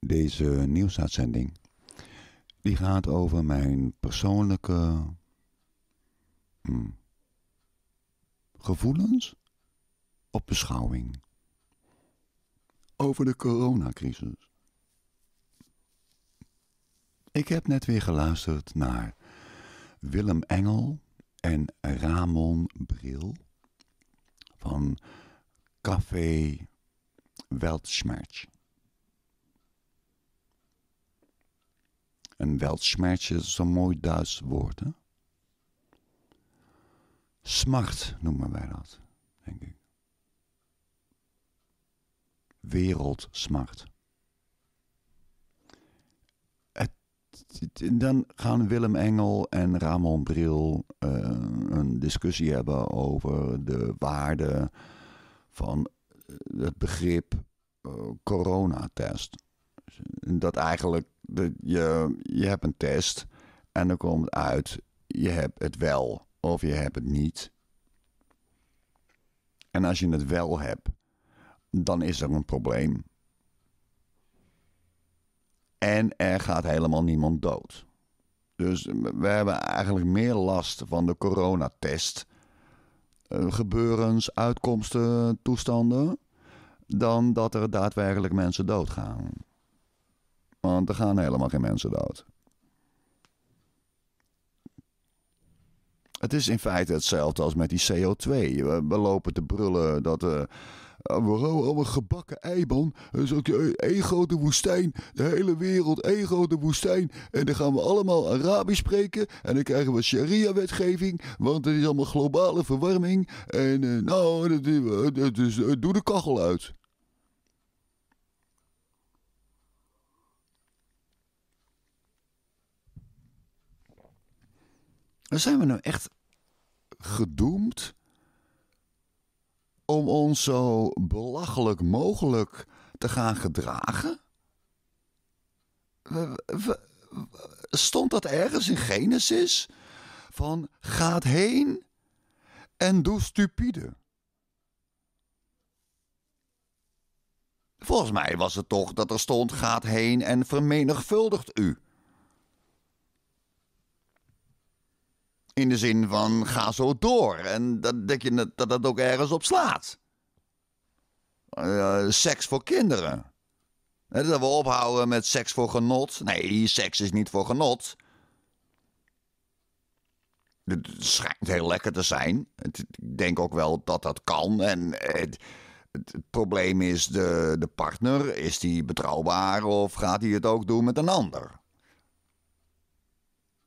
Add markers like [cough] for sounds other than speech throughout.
deze nieuwsuitzending. Die gaat over mijn persoonlijke hmm, gevoelens op beschouwing. Over de coronacrisis. Ik heb net weer geluisterd naar Willem Engel en Ramon Bril van Café Weltschmerz. Een weltschmerz is zo'n mooi Duits woord, Smart noemen wij dat, denk ik. Wereldsmart. dan gaan Willem Engel en Ramon Bril eh, een discussie hebben over de waarde van eh, het begrip eh, coronatest. Dat eigenlijk je, je hebt een test en dan komt uit, je hebt het wel of je hebt het niet. En als je het wel hebt, dan is er een probleem. En er gaat helemaal niemand dood. Dus we hebben eigenlijk meer last van de coronatest. Eh, gebeurens, uitkomsten, toestanden. dan dat er daadwerkelijk mensen doodgaan. Want er gaan helemaal geen mensen dood. Het is in feite hetzelfde als met die CO2. We, lopen te brullen dat. Uh, Waarom een gebakken eiban? Zo'n eh, één grote woestijn. De hele wereld één grote woestijn. En dan gaan we allemaal Arabisch spreken. En dan krijgen we sharia-wetgeving. Want het is allemaal globale verwarming. En eh, nou, dat, eh, doe de kachel uit. Zijn we nou echt gedoemd om ons zo belachelijk mogelijk te gaan gedragen? Stond dat ergens in Genesis? Van gaat heen en doe stupide. Volgens mij was het toch dat er stond: gaat heen en vermenigvuldigt u. In de zin van ga zo door. En dat, dat, je, dat, dat ook ergens op slaat. Eh, seks voor kinderen. Dat we ophouden met seks voor genot. Nee, seks is niet voor genot. Het schijnt heel lekker te zijn. Ik denk ook wel dat dat kan. En het, het, probleem is de, de partner. Is die betrouwbaar of gaat hij het ook doen met een ander?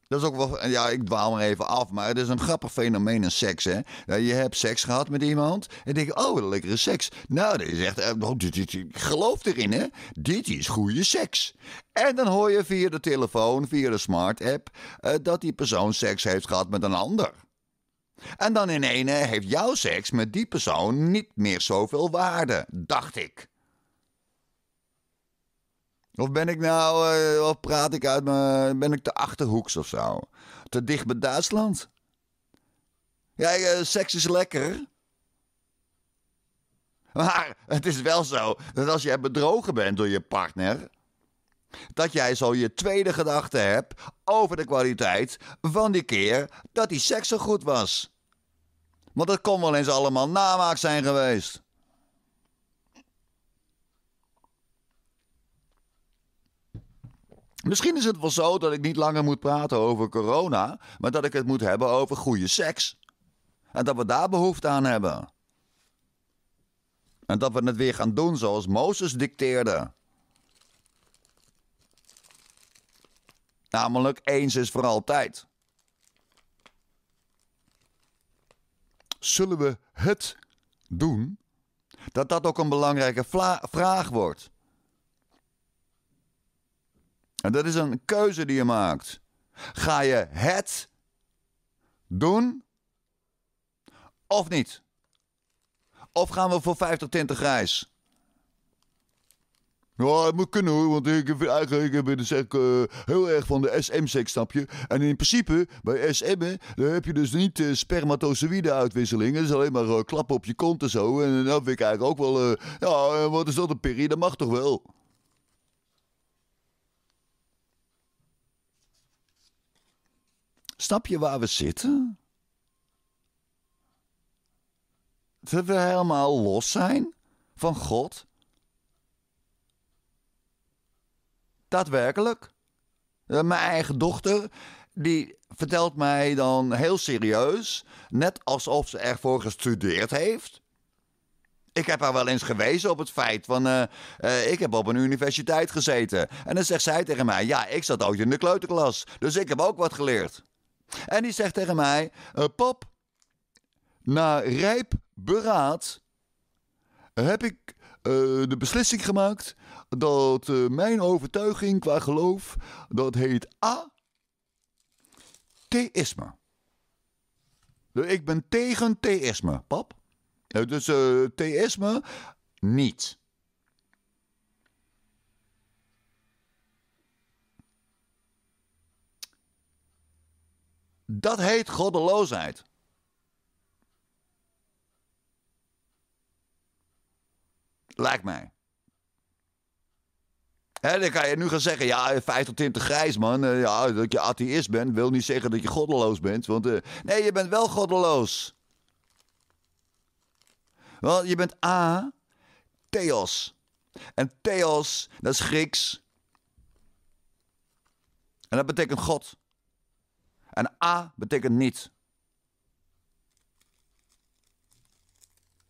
Dat is ook wel, ja, ik dwaal maar even af, maar het is een grappig fenomeen in seks, hè. je hebt seks gehad met iemand en denk je, oh, wat lekkere seks. Nou, dat is echt, eh, oh, geloof erin, hè. Dit is goede seks. En dan hoor je via de telefoon, via de smart app, eh, dat die persoon seks heeft gehad met een ander. En dan in ene heeft jouw seks met die persoon niet meer zoveel waarde, dacht ik. Of ben ik nou, eh, of praat ik uit mijn, ben ik te achterhoeks of zo? Te dicht bij Duitsland? Ja, eh, seks is lekker. Maar het is wel zo dat als jij bedrogen bent door je partner, dat jij zo je tweede gedachte hebt over de kwaliteit van die keer dat die seks zo goed was. Want dat kon wel eens allemaal namaak zijn geweest. Misschien is het wel zo dat ik niet langer moet praten over corona, maar dat ik het moet hebben over goede seks. En dat we daar behoefte aan hebben. En dat we het weer gaan doen zoals Mozes dicteerde. Namelijk eens is voor altijd. Zullen we het doen? Dat dat ook een belangrijke vraag wordt. En dat is een keuze die je maakt. Ga je het doen of niet? Of gaan we voor 50 tinten grijs? Ja, het moet kunnen hoor, want ik, eigenlijk ben dus echt eh, heel erg van de SM-seks, snap je? En in principe, bij SM, daar heb je dus niet uh, eh, spermatozoïde-uitwisselingen. Dat is alleen maar eh, klappen op je kont en zo. En dat vind ik eigenlijk ook wel, ja, wat is dat, een peri? Dat mag toch wel? Snap je waar we zitten? Dat we helemaal los zijn van God? Daadwerkelijk. Eh, mijn eigen dochter, die vertelt mij dan heel serieus, net alsof ze ervoor gestudeerd heeft. Ik heb haar wel eens gewezen op het feit van, eh, eh, ik heb op een universiteit gezeten. En dan zegt zij tegen mij, ja, ik zat ook in de kleuterklas, dus ik heb ook wat geleerd. En die zegt tegen mij: uh, Pap, na rijp beraad heb ik eh, de beslissing gemaakt dat eh, mijn overtuiging qua geloof, dat heet atheïsme. Dus ik ben tegen theïsme, pap. Dus theïsme niet. Dat heet goddeloosheid. Lijkt mij. dan kan je nu gaan zeggen, ja, 50 grijs, man. Eh, ja, dat je atheïst bent, wil niet zeggen dat je goddeloos bent. Want eh, nee, je bent wel goddeloos. Wel, je bent A, theos. En theos, dat is Grieks. En dat betekent God. En A betekent niets.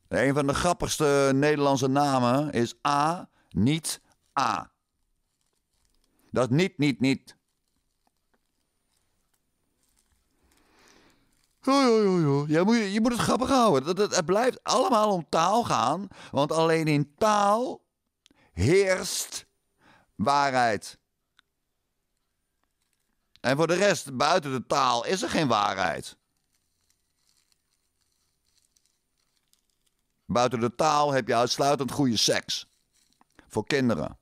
Een van de grappigste Nederlandse namen is A, niet A. Dat niet, niet, niet. Je moet, je moet het grappig houden. Het, blijft allemaal om taal gaan. Want alleen in taal heerst waarheid. En voor de rest, buiten de taal, is er geen waarheid. Buiten de taal heb je uitsluitend goede seks. Voor kinderen.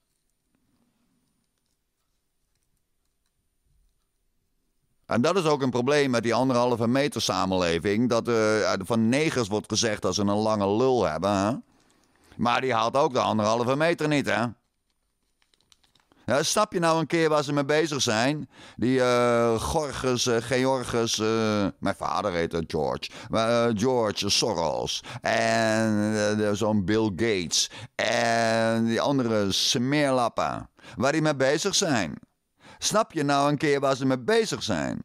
En dat is ook een probleem met die anderhalve meter samenleving. Dat uh, van negers wordt gezegd als ze een lange lul hebben. Hè? Maar die haalt ook de anderhalve meter niet, hè? snap je nou een keer waar ze mee bezig zijn? Die uh, Gorgus, uh, mijn vader heette George, maar eh, George Soros en eh, zo'n Bill Gates en die andere smeerlappen. Waar die mee bezig zijn. Snap je nou een keer waar ze mee bezig zijn?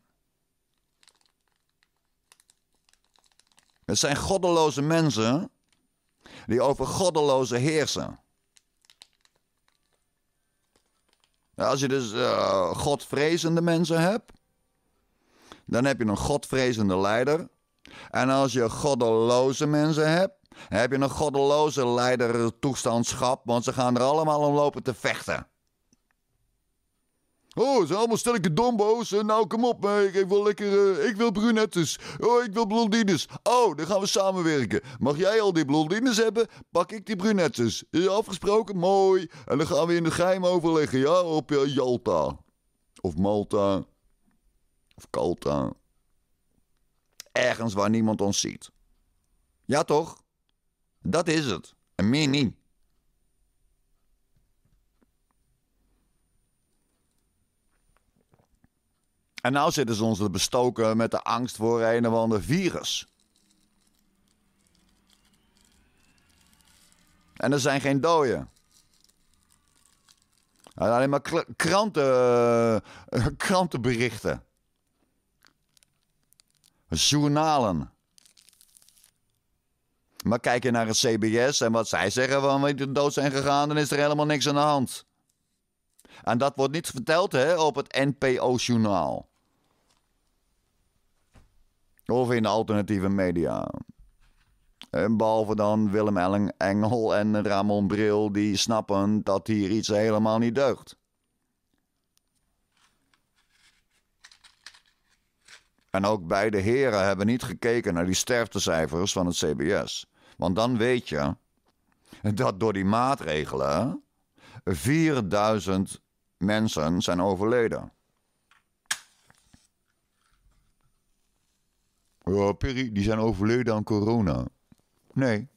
Het zijn goddeloze mensen die over goddeloze heersen. Als je dus uh, godvrezende mensen hebt, dan heb je een godvrezende leider. En als je goddeloze mensen hebt, heb je een goddeloze leider toestandschap, want ze gaan er allemaal om lopen te vechten. Oh, ze zijn allemaal sterke dombo's. Eh, nou, kom op. Eh, ik wil lekker... Eh, ik wil brunettes. Oh, ik wil blondines. Oh, dan gaan we samenwerken. Mag jij al die blondines hebben? Pak ik die brunettes. Is afgesproken? Mooi. En dan gaan we in de geheim overleggen, ja? Op Jalta. Of Malta. Of Kalta. Ergens waar niemand ons ziet. Ja, toch? Dat is het. En meer niet. En nou zitten ze ons te bestoken met de angst voor een of ander virus. En er zijn geen doden. Alleen maar kranten, eh, [laughs] krantenberichten. Journalen. Maar kijk je naar het CBS en wat zij zeggen van wie dood zijn gegaan, dan is er helemaal niks aan de hand. En dat wordt niet verteld hè, op het NPO-journaal. Of in de alternatieve media. En behalve dan Willem Elling, Engel en Ramon Bril, die snappen dat hier iets helemaal niet deugt. En ook beide heren hebben niet gekeken naar die sterftecijfers van het CBS. Want dan weet je dat door die maatregelen 4000 mensen zijn overleden. Ja, Perry, die zijn overleden aan corona. Nee.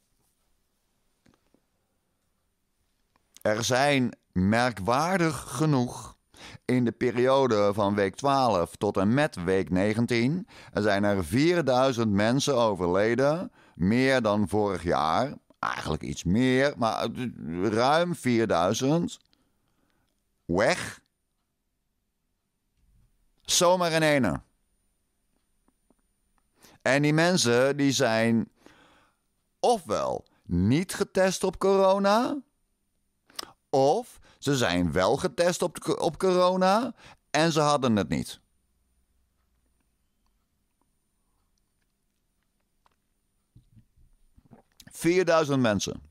Er zijn merkwaardig genoeg in de periode van week 12 tot en met week 19 zijn er 4000 mensen overleden, meer dan vorig jaar. Eigenlijk iets meer, maar ruim 4000. Weg. Zomaar in ene. En die mensen die zijn ofwel niet getest op corona, of ze zijn wel getest op, op corona en ze hadden het niet. 4000 mensen.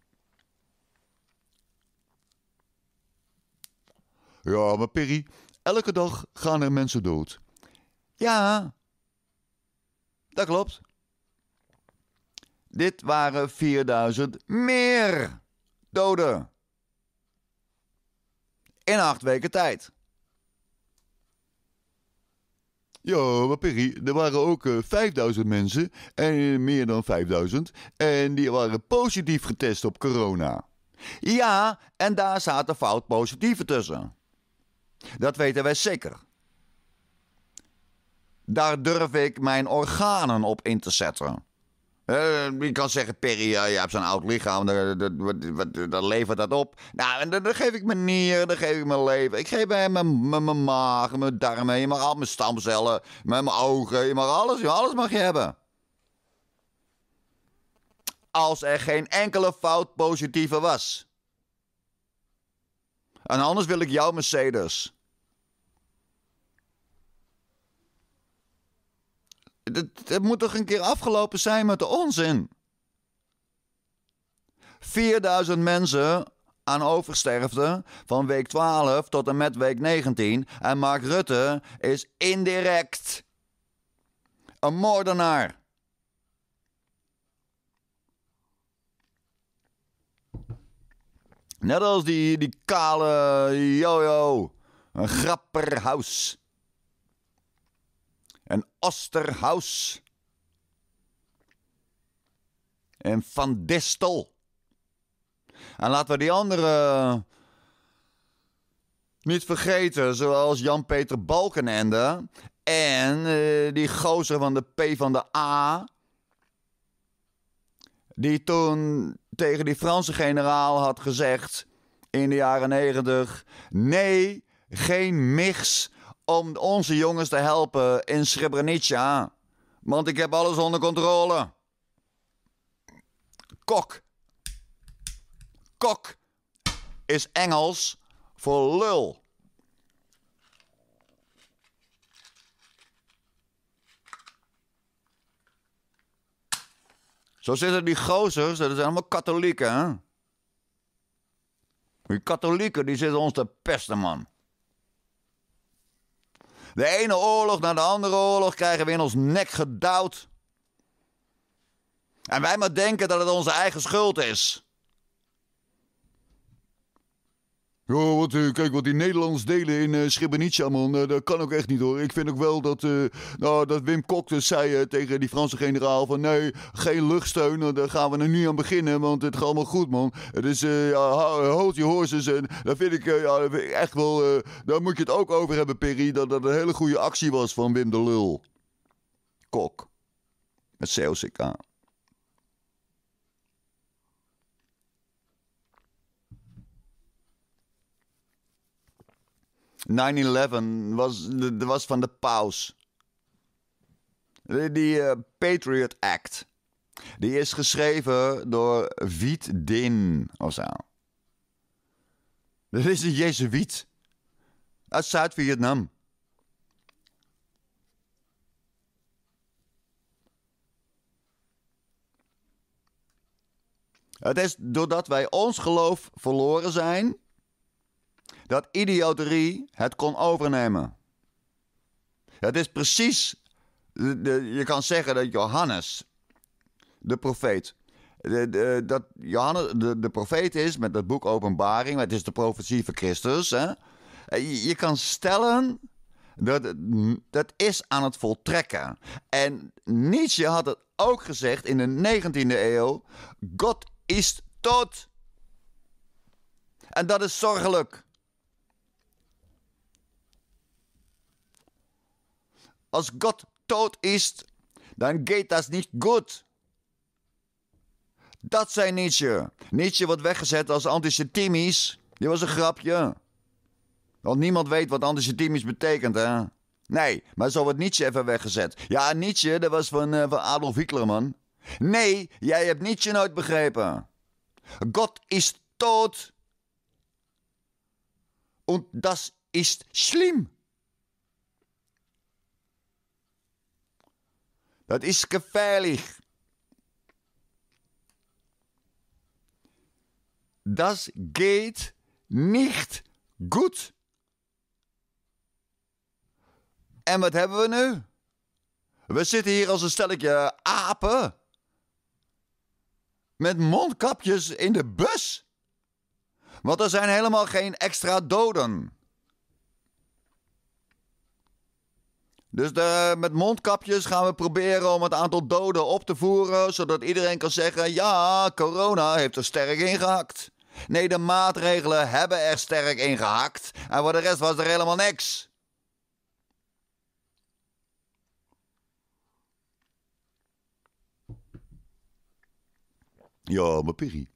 Ja, maar Perry, elke dag gaan er mensen dood. Ja, dat klopt. Dit waren 4000 meer doden. In acht weken tijd. Ja, maar Perry, er waren ook 5000 eh, mensen en eh, meer dan 5000 en die waren positief getest op corona. Ja, en daar zaten fout positieve tussen. Dat weten wij zeker. Daar durf ik mijn organen op in te zetten. Je eh, kan zeggen, Perry, je hebt zo'n oud lichaam, dat levert dat op. Nou, en dan geef ik mijn nieren, dan geef ik mijn leven. Ik geef mijn, mijn, maag, mijn darmen, je mag al mijn stamcellen, mijn, mijn ogen, je mag alles, alles mag je hebben. Als er geen enkele fout positieve was. En anders wil ik jouw Mercedes. Het moet toch een keer afgelopen zijn met de onzin? 4000 mensen aan oversterfte van week 12 tot en met week 19. En Mark Rutte is indirect een moordenaar. Net als die, die kale jojo. Een grapperhuis en Osterhaus en Van Distel. En laten we die andere eh, niet vergeten, zoals Jan-Peter Balkenende en eh, die gozer van de P van de A, die toen tegen die Franse generaal had gezegd in de jaren negentig: nee, geen mix om onze jongens te helpen in Srebrenica. Want ik heb alles onder controle. Kok. Kok is Engels voor lul. Zo zitten die gozers, dat zijn allemaal katholieken. Hè? Die katholieken die zitten ons te pesten, man. De ene oorlog na de andere oorlog krijgen we in ons nek gedouwd. En wij maar denken dat het onze eigen schuld is. Ja, wat, eh, kijk, wat die Nederlands delen in uh, man, eh, dat kan ook echt niet hoor. Ik vind ook wel dat, nou, dat Wim Kok dus zei tegen die Franse generaal van nee, geen luchtsteun, daar gaan we er nu aan beginnen, want het gaat allemaal goed, man. Dus ja, hold je horses. En dat vind ik ja, echt wel, daar moet je het ook over hebben, Perry, dat dat een hele goede actie was van Wim de Lul. Kok. Met CLCK. 9-11 was, was van de paus. Die eh, Patriot Act. Die is geschreven door Viet Din of zo. Dat is een Jezuïet. Uit Zuid-Vietnam. Het is doordat wij ons geloof verloren zijn dat idioterie het kon overnemen. Het is precies, de, je kan zeggen dat Johannes, de profeet, de, dat Johannes de, profeet is met dat boek Openbaring, het is de profetie van Christus. Hè? Je, je kan stellen dat, dat is aan het voltrekken. En Nietzsche had het ook gezegd in de 19e eeuw: God is dood. En dat is zorgelijk. Als God dood is, dan gaat dat niet goed. Dat zei Nietzsche. Nietzsche wordt weggezet als antisemitisch. Dit was een grapje. Want niemand weet wat antisemitisch betekent, hè? Nee, maar zo wordt Nietzsche even weggezet. Ja, Nietzsche, dat was van, eh, van Adolf Hitler, man. Nee, jij hebt Nietzsche nooit begrepen. God is dood. En dat is slim. Dat is gevaarlijk. Dat gaat niet goed. En wat hebben we nu? We zitten hier als een stelletje apen. Met mondkapjes in de bus. Want er zijn helemaal geen extra doden. Dus met mondkapjes gaan we proberen om het aantal doden op te voeren, zodat iedereen kan zeggen: ja, corona heeft er sterk in gehakt. Nee, de maatregelen hebben er sterk ingehakt en voor de rest was er helemaal niks. Ja, maar Perry.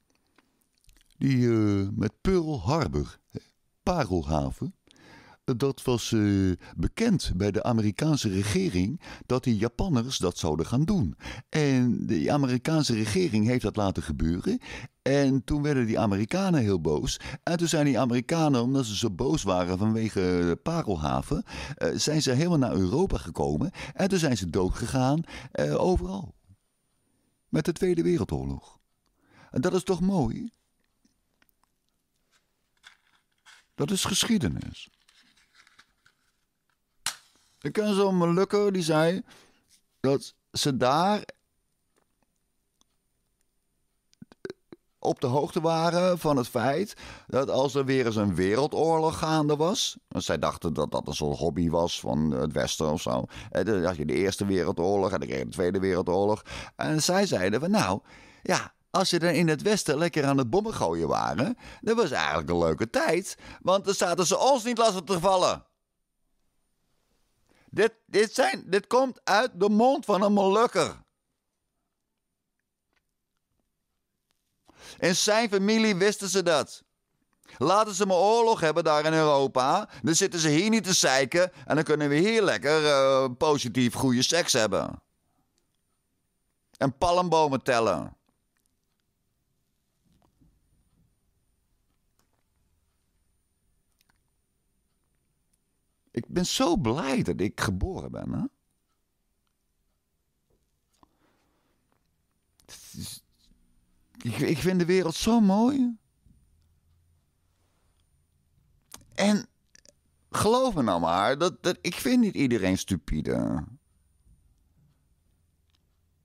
Die eh, met Pearl Harbor, Parelhaven dat was eh, bekend bij de Amerikaanse regering dat die Japanners dat zouden gaan doen. En de Amerikaanse regering heeft dat laten gebeuren. En toen werden die Amerikanen heel boos. En toen zijn die Amerikanen, omdat ze zo boos waren vanwege Parelhaven, eh, zijn ze helemaal naar Europa gekomen. En toen zijn ze doodgegaan uh, overal. Met de Tweede Wereldoorlog. En dat is toch mooi? Dat is geschiedenis. De zo'n melukker die zei dat ze daar eh, op de hoogte waren van het feit dat als er weer eens een wereldoorlog gaande was. Want zij dachten dat dat een soort hobby was van het Westen of zo. En dan had je de Eerste Wereldoorlog en dan kreeg je de Tweede Wereldoorlog. En zij zeiden nou, ja, als ze dan in het Westen lekker aan het bommen gooien waren, dat was eigenlijk een leuke tijd. Want dan zaten ze ons niet lastig te vallen. Dit, dit, zijn, dit komt uit de mond van een Molukker. In zijn familie wisten ze dat. Laten ze maar oorlog hebben daar in Europa. Dan zitten ze hier niet te zeiken. En dan kunnen we hier lekker eh, positief goede seks hebben. En palmbomen tellen. Ik ben zo blij dat ik geboren ben. Hè? ik, ik vind de wereld zo mooi. En geloof me nou maar, dat, dat, ik vind niet iedereen stupide.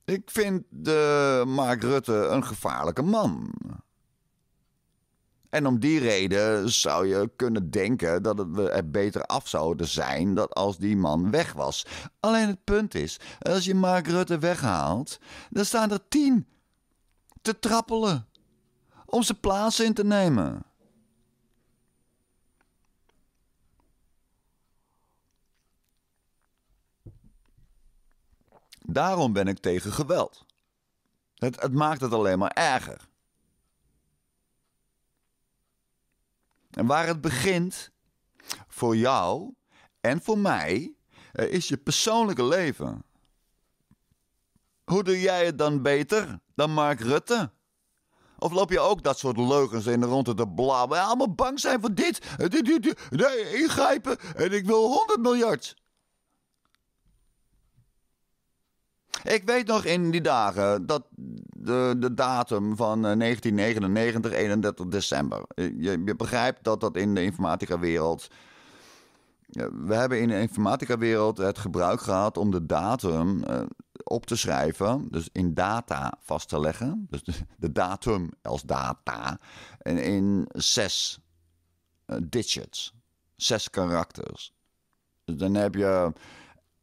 Ik vind de eh, Mark Rutte een gevaarlijke man. En om die reden zou je kunnen denken dat we er beter af zouden zijn dat als die man weg was. Alleen het punt is, als je Mark Rutte weghaalt, dan staan er tien te trappelen om zijn plaats in te nemen. Daarom ben ik tegen geweld. Het, het maakt het alleen maar erger. En waar het begint voor jou en voor mij eh, is je persoonlijke leven. Hoe doe jij het dan beter dan Mark Rutte? Of loop je ook dat soort leugens in de ronde te We Allemaal bang zijn voor dit, dit, dit, dit, nee, ingrijpen en ik wil 100 miljard. Ik weet nog in die dagen dat de, de datum van 1999, eh, 31 december. Eh, je, je begrijpt dat dat in de informatica-wereld. We hebben in de informatica-wereld het gebruik gehad om de datum eh, op te schrijven, dus in data vast te leggen. Dus de datum als data. in zes digits, zes karakters. Dus dan heb je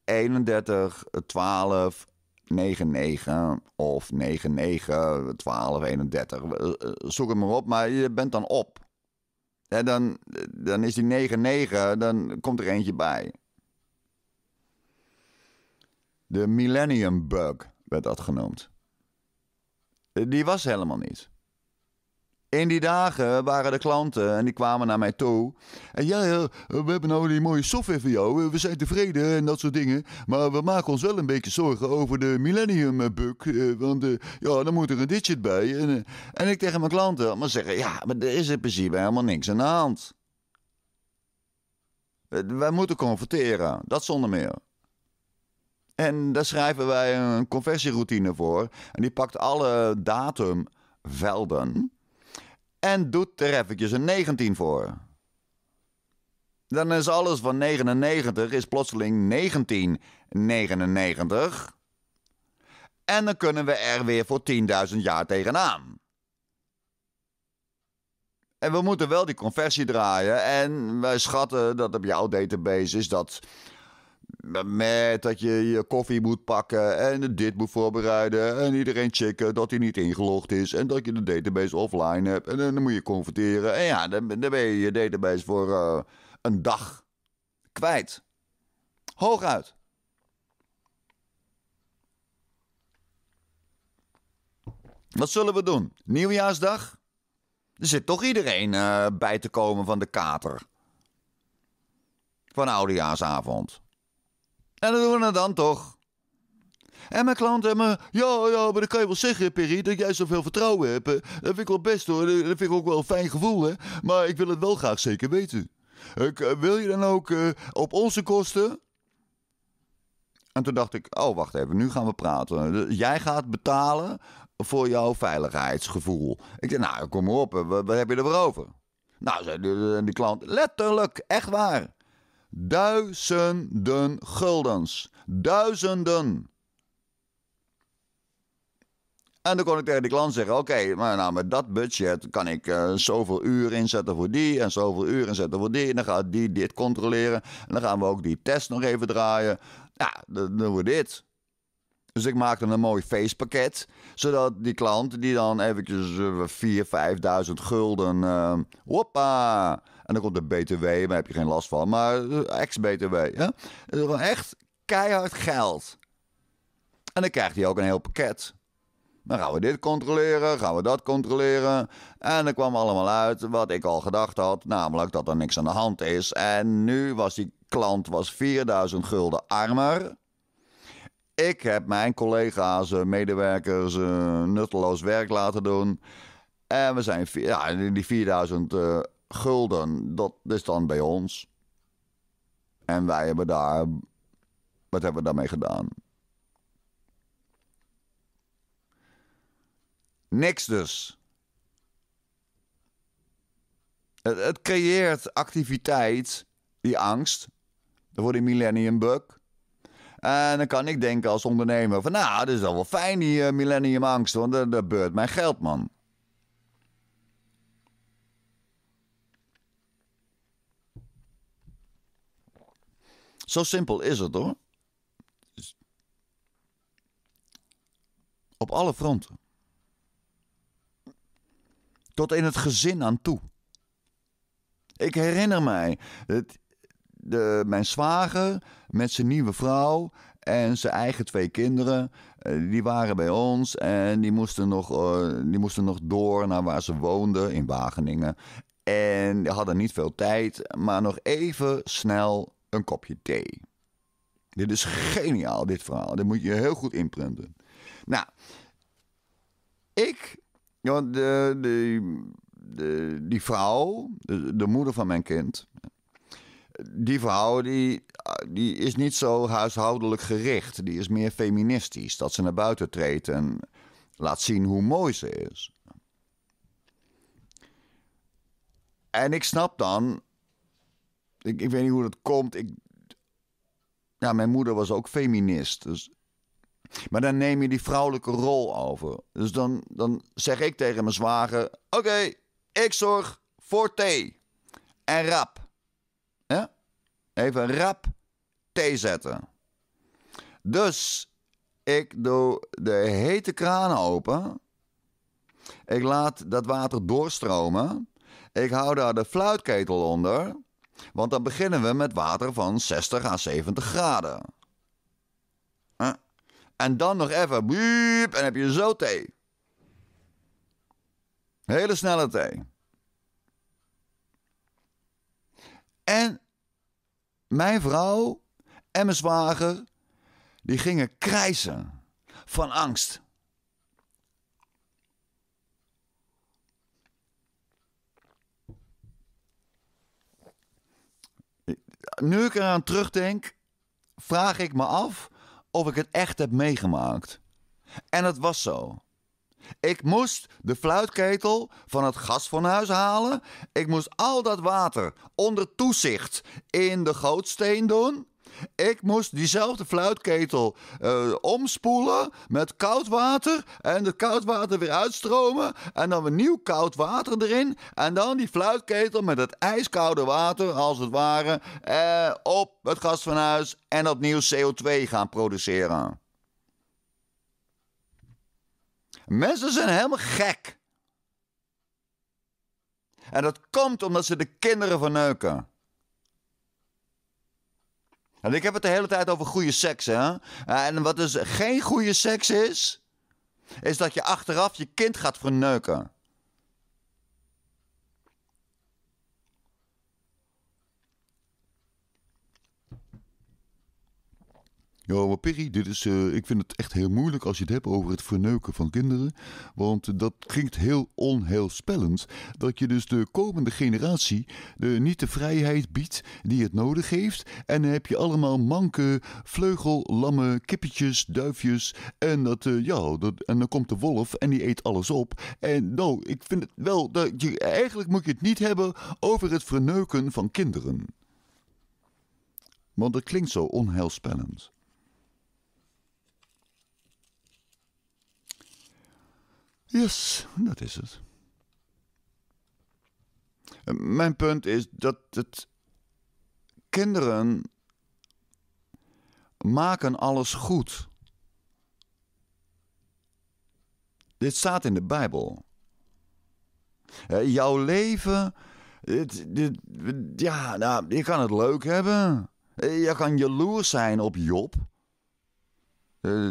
31, 12, 99 of 99, 12, 31. Zoek het maar op, maar je bent dan op. En dan, dan is die 9-9 99, dan komt er eentje bij. De Millennium Bug werd dat genoemd. Eh, die was helemaal niet. In die dagen waren de klanten en die kwamen naar mij toe. En ja, we hebben nou die mooie software voor jou. We zijn tevreden en dat soort dingen. Maar we maken ons wel een beetje zorgen over de millennium bug. Eh, want eh, ja, dan moet er een digit bij. En, eh, en ik tegen mijn klanten maar zeggen... Ja, maar er is in principe helemaal niks aan de hand. Wij moeten confronteren. Dat zonder meer. En daar schrijven wij een conversieroutine voor. En die pakt alle datumvelden en doet er eventjes een 19 voor. Dan is alles van 99 is plotseling 1999. En dan kunnen we er weer voor 10.000 jaar tegenaan. En we moeten wel die conversie draaien. En wij schatten dat op jouw database is dat met dat je je koffie moet pakken en dit moet voorbereiden. En iedereen checken dat hij niet ingelogd is. En dat je de database offline hebt. En eh, dan moet je converteren. En ja, dan, ben je je database voor eh, een dag kwijt. Hooguit. Wat zullen we doen? Nieuwjaarsdag? Er zit toch iedereen eh, bij te komen van de kater. Van oudejaarsavond. En dat doen we dan toch. En mijn klant zei me, ja, ja, maar dat kan je wel zeggen, Perry, dat jij zoveel vertrouwen hebt. Dat vind ik wel best hoor, dat vind ik ook wel een fijn gevoel, hè. Maar ik wil het wel graag zeker weten. Ik, eh, wil je dan ook eh, op onze kosten? En toen dacht ik, oh wacht even, nu gaan we praten. Dus jij gaat betalen voor jouw veiligheidsgevoel. Ik zei, nou kom maar op, wat, heb je er over? Nou, zei die, die klant, letterlijk, echt waar. Duizenden guldens. Duizenden. En dan kon ik tegen die klant zeggen: Oké, maar nou, met dat budget kan ik eh, zoveel uur inzetten voor die en zoveel uur inzetten voor die. En dan gaat die dit controleren. En dan gaan we ook die test nog even draaien. Ja, dan doen we dit. Dus ik maakte een mooi feestpakket. Zodat die klant die dan eventjes uh, 4.000, 5.000 gulden. Uh, hoppa! En dan komt de BTW, maar daar heb je geen last van. Maar eh, ex-BTW. Ja? echt keihard geld. En dan krijgt hij ook een heel pakket. Dan gaan we dit controleren, gaan we dat controleren. En er kwam allemaal uit wat ik al gedacht had, namelijk dat er niks aan de hand is. En nu was die klant was 4000 gulden armer. Ik heb mijn collega's, eh, medewerkers eh, nutteloos werk laten doen. En we zijn, ja, die 4000 gulden, dat is dan bij ons. En wij hebben daar. Wat hebben we daarmee gedaan? Niks dus. Het, het creëert activiteit, die angst, voor die Millennium Bug. En dan kan ik denken als ondernemer van, nou, dat is wel fijn die eh, Millennium Angst, want dat beurt mijn geld, man. Zo simpel is het hoor. Dus op alle fronten. Tot in het gezin aan toe. Ik herinner mij de, mijn zwager met zijn nieuwe vrouw en zijn eigen twee kinderen. Eh, die waren bij ons en die moesten, nog, eh, die moesten nog door naar waar ze woonden in Wageningen. En die hadden niet veel tijd, maar nog even snel een kopje thee. Dit is geniaal, dit verhaal. Dit moet je heel goed inprinten. Nou, ik, want de, de, de, die vrouw, de, de, moeder van mijn kind, die vrouw die, die is niet zo huishoudelijk gericht. Die is meer feministisch, dat ze naar buiten treedt en laat zien hoe mooi ze is. En ik snap dan ik, ik weet niet hoe dat komt. Ik, ja, mijn moeder was ook feminist. Dus maar dan neem je die vrouwelijke rol over. Dus dan, dan zeg ik tegen mijn zwager: Oké, ik zorg voor thee. En rap. Ja? Even rap thee zetten. Dus ik doe de hete kraan open. Ik laat dat water doorstromen. Ik hou daar de fluitketel onder. Want dan beginnen we met water van 60 à 70 graden. En dan nog even, biep, en heb je zo thee. Hele snelle thee. En mijn vrouw en mijn zwager, die gingen krijsen van angst. nu ik eraan terugdenk, vraag ik me af of ik het echt heb meegemaakt. En het was zo. Ik moest de fluitketel van het gasfornuis halen. Ik moest al dat water onder toezicht in de gootsteen doen. Ik moest diezelfde fluitketel eh, omspoelen met koud water. En het koud water weer uitstromen. En dan weer nieuw koud water erin. En dan die fluitketel met het ijskoude water, als het ware, eh, op het gas En opnieuw CO2 gaan produceren. Mensen zijn helemaal gek. En dat komt omdat ze de kinderen verneuken. En ik heb het de hele tijd over goede seks, hè? Eh, en wat dus geen goede seks is, is dat je achteraf je kind gaat verneuken. Ja, maar Perry, dit is, eh, ik vind het echt heel moeilijk als je het hebt over het verneuken van kinderen. Want dat klinkt heel onheilspellend. Dat je dus de komende generatie de, eh, niet de vrijheid biedt die het nodig heeft. En dan heb je allemaal manke, lammen, kippetjes, duifjes. En, dat, eh, ja, dat, en dan komt de wolf en die eet alles op. En nou, ik vind het wel, dat je, eigenlijk moet je het niet hebben over het verneuken van kinderen. Want dat klinkt zo onheilspellend. Yes, dat is het. Eh, mijn punt is dat het kinderen maken alles goed. Dit staat in de Bijbel. Eh, jouw leven, dit, dit, ja, nou, je kan het leuk hebben. Eh, je kan jaloers zijn op Job.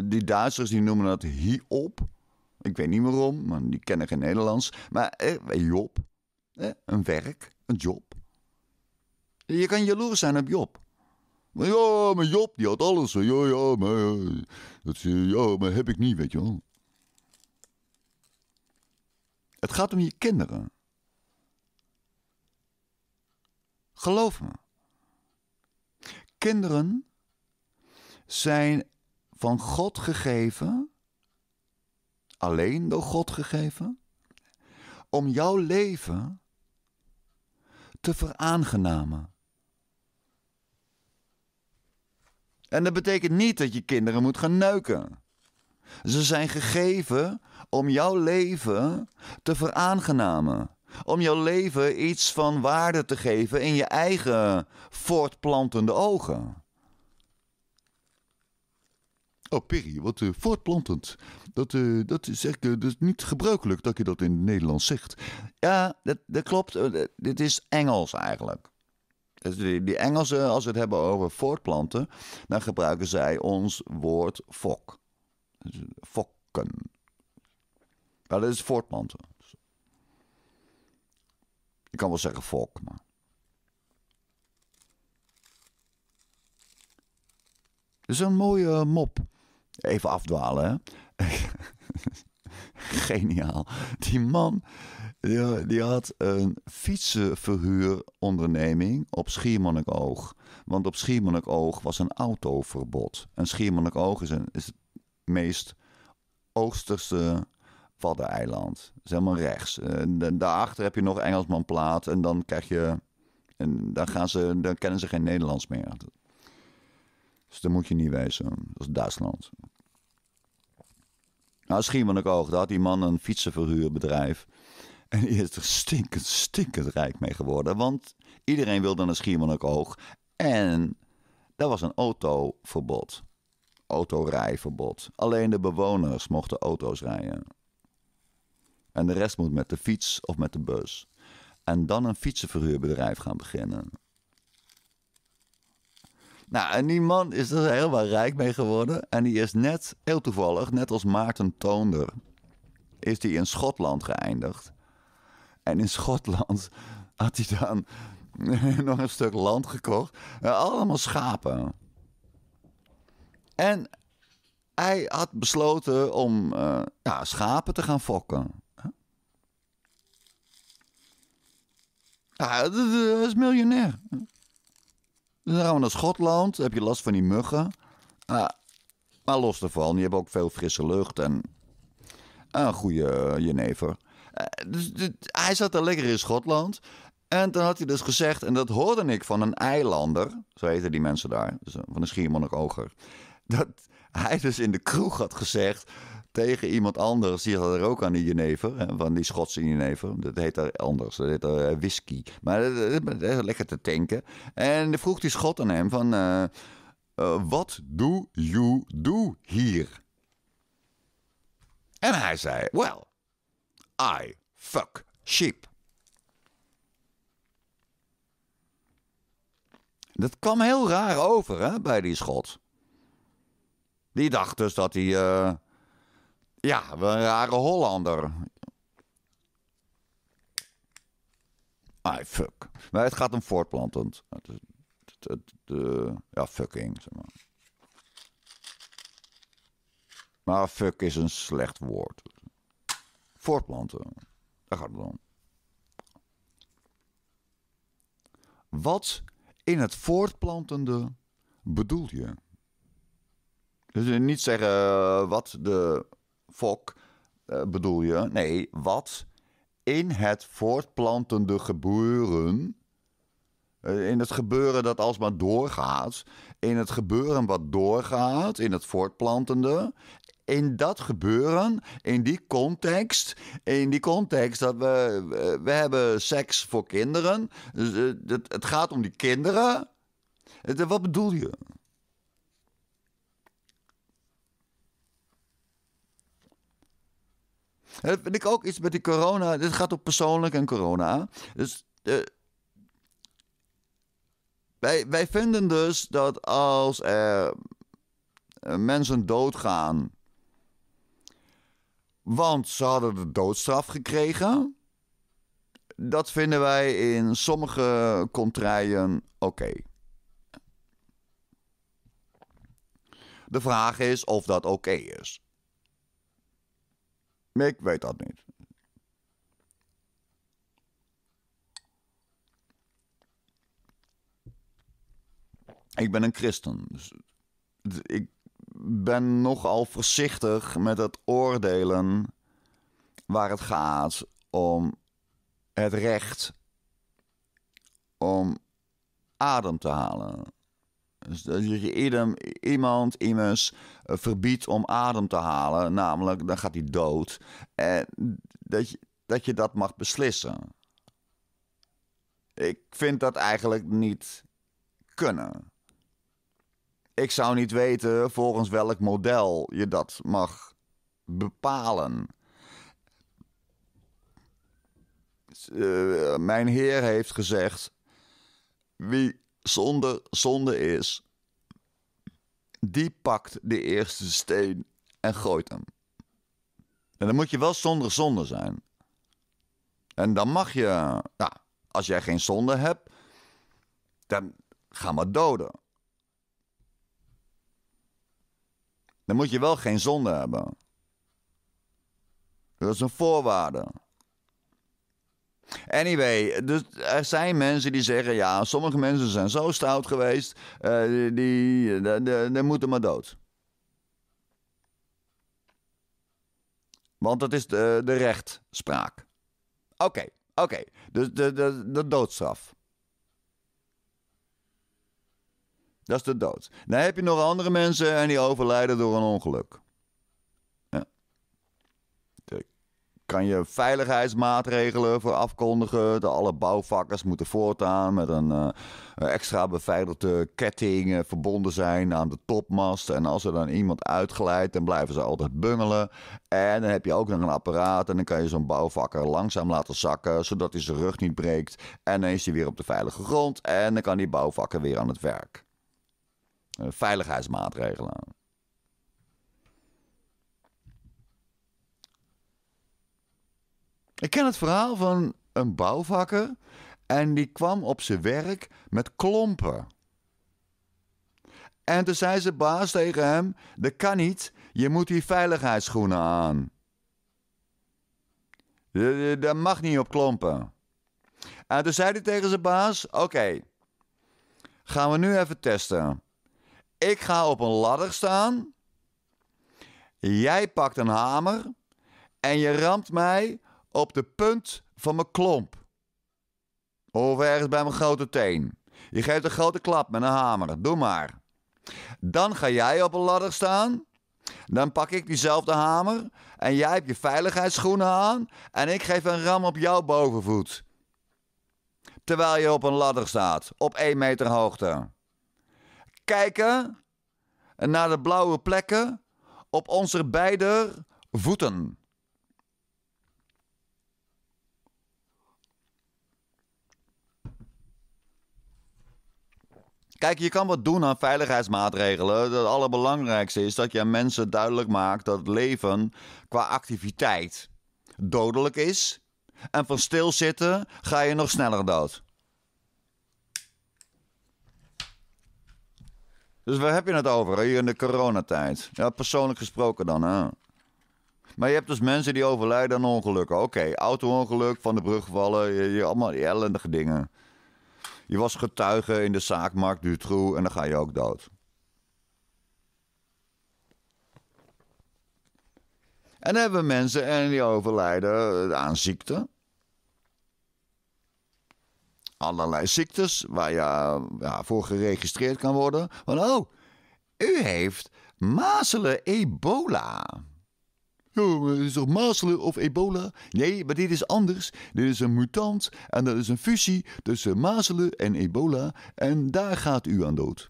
Die Duitsers die noemen dat op. Ik weet niet waarom, maar die kennen geen Nederlands. Maar een eh, Job, eh, een werk, een job. Je kan jaloers zijn op Job. Maar ja, maar Job die had alles. Ja, ja, maar, eh, dat, eh, ja, maar heb ik niet, weet je wel. Het gaat om je kinderen. Geloof me. Kinderen zijn van God gegeven alleen door God gegeven om jouw leven te veraangenamen. En dat betekent niet dat je kinderen moet gaan neuken. Ze zijn gegeven om jouw leven te veraangenamen. Om jouw leven iets van waarde te geven in je eigen voortplantende ogen. Oh, Perry, wat eh, voortplantend. Dat, eh, dat, is echt, eh, niet gebruikelijk dat je dat in het Nederlands zegt. Ja, dat, dat klopt. dit is Engels eigenlijk. Dus die, Engelsen, als het hebben over voortplanten, dan gebruiken zij ons woord fok. fokken. Nou, dat is voortplanten. Ik kan wel zeggen fok, maar. Dat is een mooie mop. Even afdwalen. Hè? [laughs] Geniaal. Die man die, had een fietsenverhuuronderneming op Schiermonnikoog. Want op Schiermonnikoog was een autoverbod. En Schiermonnikoog is, een, is het meest oosterste Waddeneiland. Dat is helemaal rechts. En eh, daarachter heb je nog Engelsman plaat. En dan krijg je. En dan, gaan ze, dan kennen ze geen Nederlands meer. Dus dat moet je niet wezen. Dat is Duitsland. Nou, Schiermonnikoog, daar had die man een fietsenverhuurbedrijf. En die is er stinkend, stinkend rijk mee geworden. Want iedereen wilde naar Schiermonnikoog. En daar was een autoverbod. Autorijverbod. Alleen de bewoners mochten auto's rijden. En de rest moet met de fiets of met de bus. En dan een fietsenverhuurbedrijf gaan beginnen. Nou, en die man is er helemaal rijk mee geworden. En die is net, heel toevallig, net als Maarten Toonder, is die in Schotland geëindigd. En in Schotland had hij dan [laughs] nog een stuk land gekocht. Allemaal schapen. En hij had besloten om eh, ja, schapen te gaan fokken. Ja, dat is miljonair. Dan gaan we naar Schotland. heb je last van die muggen. Ah, maar los daarvan, je hebt ook veel frisse lucht en een goede eh, jenever. Eh, dus, hij zat er lekker in Schotland. En toen had hij dus gezegd, en dat hoorde ik van een eilander, zo heten die mensen daar, dus, eh, van een schiermonnikoger, [laughs] dat hij dus in de kroeg had gezegd tegen iemand anders. Die had er ook aan die jenever, van die Schotse jenever. Dat heet er anders, dat heet daar eh, whisky. Maar eh, eh, dat, is lekker te tanken. En vroeg die Schot aan hem van... Wat do you do hier? En hij zei, well, I fuck sheep. Dat kwam heel raar over hè, bij die schot. Die dacht dus dat hij ja, een rare Hollander. Ah, fuck. Maar het gaat om voortplantend. Het, eh, ja, fucking, zeg maar. Maar fuck is een slecht woord. Voortplanten. Daar gaat het om. Wat in het voortplantende bedoel je? Dus niet zeggen eh, wat de fok eh, bedoel je? Nee, wat in het voortplantende gebeuren. Eh, in het gebeuren dat alsmaar doorgaat. In het gebeuren wat doorgaat, in het voortplantende. In dat gebeuren, in die context, in die context dat we, we hebben seks voor kinderen. Dus, eh, het gaat om die kinderen. Wat bedoel je? En dat vind ik ook iets met die corona. Dit gaat op persoonlijk en corona. Dus eh, wij, wij vinden dus dat als er eh, mensen doodgaan. Want ze hadden de doodstraf gekregen. Dat vinden wij in sommige contraien oké. De vraag is of dat oké is. Ik weet dat niet. Ik ben een christen. Dus ik ben nogal voorzichtig met het oordelen waar het gaat om het recht om adem te halen. Dus dat je iemand, immers eh, verbiedt om adem te halen, namelijk dan gaat hij dood. En dat je, dat je dat mag beslissen. Ik vind dat eigenlijk niet kunnen. Ik zou niet weten volgens welk model je dat mag bepalen. Eh, mijn heer heeft gezegd: wie zonde, zonde is, die pakt de eerste steen en gooit hem. En dan moet je wel zonder zonde zijn. En dan mag je, nou, als jij geen zonde hebt, dan ga maar doden. Dan moet je wel geen zonde hebben. Dat is een voorwaarde. Anyway, dus er zijn mensen die zeggen: ja, sommige mensen zijn zo stout geweest, eh, die, die, die, moeten maar dood. Want dat is de, de rechtspraak. Oké, oké. Dus de, de, de doodstraf. Dat is de dood. Dan nou, heb je nog andere mensen en die overlijden door een ongeluk. kan je veiligheidsmaatregelen voor afkondigen. De alle bouwvakkers moeten voortaan met een eh, extra beveiligde ketting eh, verbonden zijn aan de topmast. En als er dan iemand uitglijdt, dan blijven ze altijd bungelen. En dan heb je ook nog een apparaat en dan kan je zo'n bouwvakker langzaam laten zakken, zodat hij zijn rug niet breekt. En dan is hij weer op de veilige grond en dan kan die bouwvakker weer aan het werk. Uh, veiligheidsmaatregelen. Ik ken het verhaal van een bouwvakker en die kwam op zijn werk met klompen. En toen zei zijn baas tegen hem: Dat kan niet, je moet die veiligheidsschoenen aan. Dat mag niet op klompen. En toen zei hij tegen zijn baas: Oké, gaan we nu even testen. Ik ga op een ladder staan. Jij pakt een hamer en je ramt mij op de punt van mijn klomp. Of ergens bij mijn grote teen. Je geeft een grote klap met een hamer. Doe maar. Dan ga jij op een ladder staan. Dan pak ik diezelfde hamer. En jij hebt je veiligheidsschoenen aan. En ik geef een ram op jouw bovenvoet. Terwijl je op een ladder staat. Op 1 meter hoogte. Kijken naar de blauwe plekken op onze beide voeten. Kijk, je kan wat doen aan veiligheidsmaatregelen. Het allerbelangrijkste is dat je mensen duidelijk maakt dat leven qua activiteit dodelijk is. En van stilzitten ga je nog sneller dood. Dus waar heb je het over? Hier in de coronatijd. Ja, persoonlijk gesproken dan, hè? Maar je hebt dus mensen die overlijden aan ongelukken. Oké, okay, auto-ongeluk, van de brug vallen, je, allemaal die ellendige dingen. Je was getuige in de zaak Mark Dutroux en dan ga je ook dood. En dan hebben mensen en die overlijden eh, aan ziekte. Allerlei ziektes waar je eh, ja, voor geregistreerd kan worden. want oh, u heeft mazelen ebola. Ja, is toch mazelen of ebola? Nee, maar dit is anders. Dit is een mutant en dat is een fusie tussen mazelen en ebola. En daar gaat u aan dood.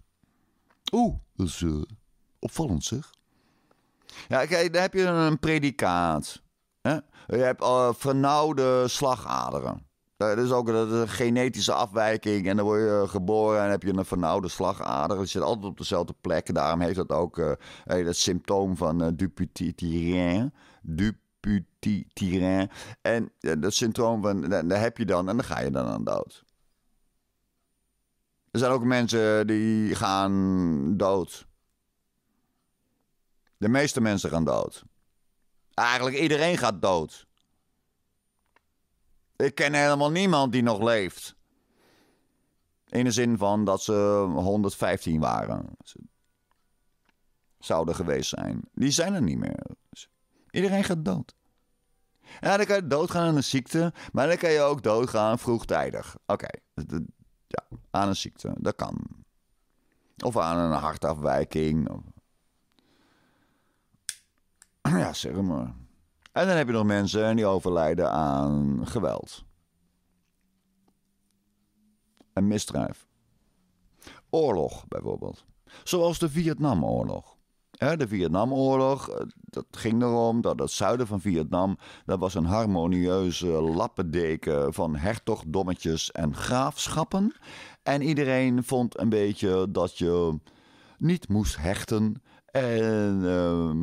Oeh, dat is eh, opvallend zeg. Ja, kijk, daar heb je een predicaat. Hè? Je hebt eh, vernauwde slagaderen. Er nou, is ook dat een genetische afwijking. En dan word je eh, geboren en heb je een vernauwde slagader. Je zit altijd op dezelfde plek. Daarom heeft dat ook uh, eh, het symptoom van uh, eh, Dupuytren. En dat symptoom van, daar heb je dan en dan ga je dan aan dood. Er zijn ook mensen die gaan dood. De meeste mensen gaan dood. Eigenlijk iedereen gaat dood. Ik ken helemaal niemand die nog leeft. In de zin van dat ze 115 waren. Ze zouden geweest zijn. Die zijn er niet meer. Iedereen gaat dood. Ja, dan kan je doodgaan aan een ziekte, maar dan kan je ook doodgaan vroegtijdig. Oké, ja, aan een ziekte, dat kan. Of aan een hartafwijking. [clears throat] Ja, zeg maar. En dan heb je nog mensen die overlijden aan geweld. En misdrijf. Oorlog bijvoorbeeld. Zoals de Vietnamoorlog. De Vietnamoorlog, eh, dat ging erom dat het zuiden van Vietnam... dat was een harmonieuze lappendeken van hertogdommetjes en graafschappen. En iedereen vond een beetje dat je niet moest hechten en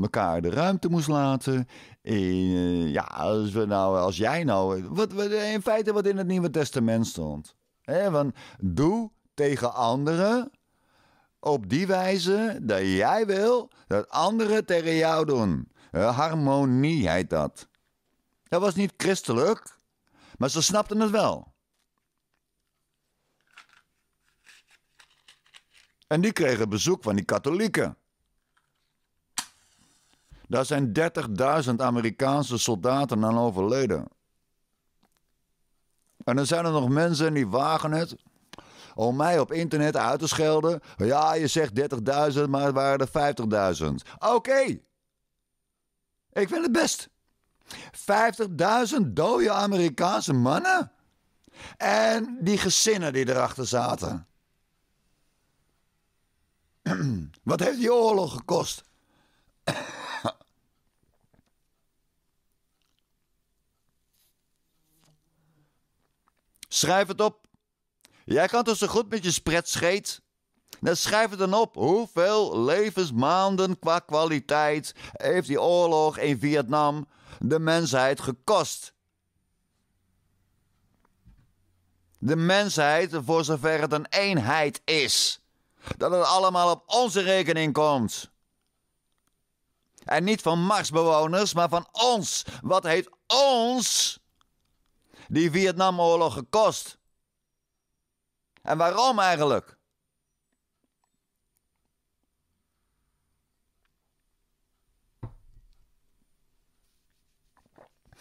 elkaar eh, de ruimte moest laten. Eh, ja, als, we nou, als jij nou. Wat, wat, in feite wat in het Nieuwe Testament stond. Hè, doe tegen anderen op die wijze dat jij wil dat anderen tegen jou doen. Uh, harmonie heet dat. Dat was niet christelijk, maar ze snapten het wel. En die kregen bezoek van die katholieken. Daar zijn 30.000 Amerikaanse soldaten aan overleden. En dan zijn er nog mensen die wagen het om mij op internet uit te schelden. Ja, je zegt 30.000, maar het waren er 50.000. Oké. Ik vind het best. 50.000 dode Amerikaanse mannen? En die gezinnen die erachter zaten. [clears throat] Wat heeft die oorlog gekost? Schrijf het op. Jij kan toch zo goed met je spret Nou, schrijf het dan op. Hoeveel levensmaanden qua kwaliteit heeft die oorlog in Vietnam de mensheid gekost? De mensheid, voor zover het een eenheid is, dat het allemaal op onze rekening komt. En niet van Marsbewoners, maar van ons. Wat heeft ons die Vietnamoorlog gekost? En waarom eigenlijk?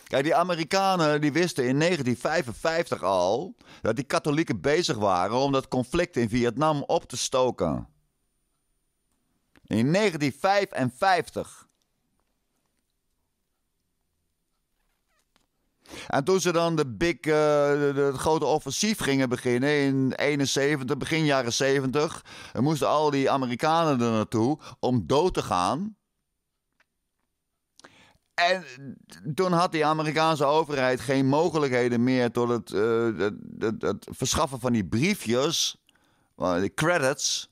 Kijk, die Amerikanen die wisten in 1955 al dat die katholieken bezig waren om dat conflict in Vietnam op te stoken. In 1955. En toen ze dan de big, eh, het grote offensief gingen beginnen in 71, begin jaren 70, moesten al die Amerikanen er naartoe om dood te gaan. En toen had die Amerikaanse overheid geen mogelijkheden meer tot het, eh, het, het, verschaffen van die briefjes, eh, die credits.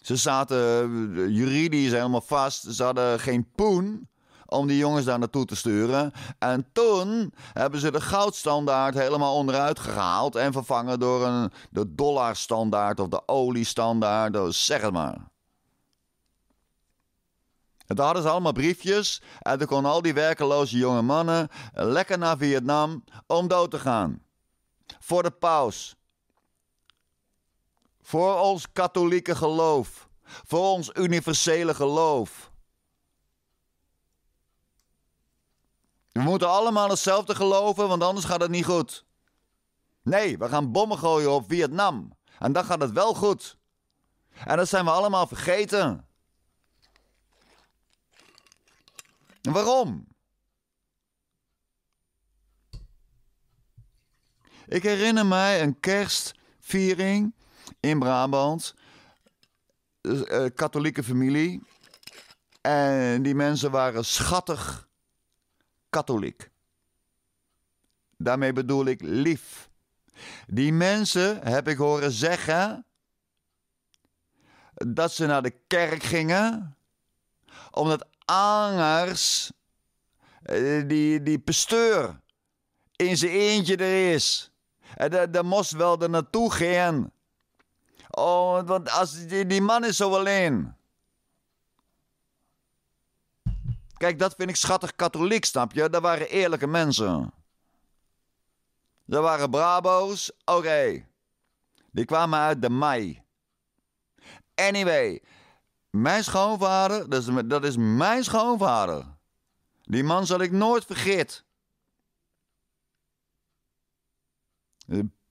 Ze zaten juridisch helemaal vast, ze hadden geen poen om die jongens daar naartoe te sturen. En toen hebben ze de goudstandaard helemaal onderuit gehaald en vervangen door een, de dollarstandaard of de oliestandaard. Dus zeg het maar. En daar hadden ze allemaal briefjes. En toen konden al die werkeloze jonge mannen lekker naar Vietnam om dood te gaan. Voor de paus. Voor ons katholieke geloof. Voor ons universele geloof. We moeten allemaal hetzelfde geloven, want anders gaat het niet goed. Nee, we gaan bommen gooien op Vietnam. En dan gaat het wel goed. En dat zijn we allemaal vergeten. waarom? Ik herinner mij een kerstviering in Brabant. Dus, eh, katholieke familie. En die mensen waren schattig katholiek. Daarmee bedoel ik lief. Die mensen heb ik horen zeggen dat ze naar de kerk gingen omdat Angers, eh, die, die pasteur, in zijn eentje er is. En daar moest wel er naartoe gaan. Oh, want als, die, die man is zo alleen. Kijk, dat vind ik schattig katholiek, snap je? Dat waren eerlijke mensen. Dat waren Brabo's. Oké. Die kwamen uit de Mai. Anyway, mijn schoonvader, dat is, dat is mijn schoonvader. Die man zal ik nooit vergeten.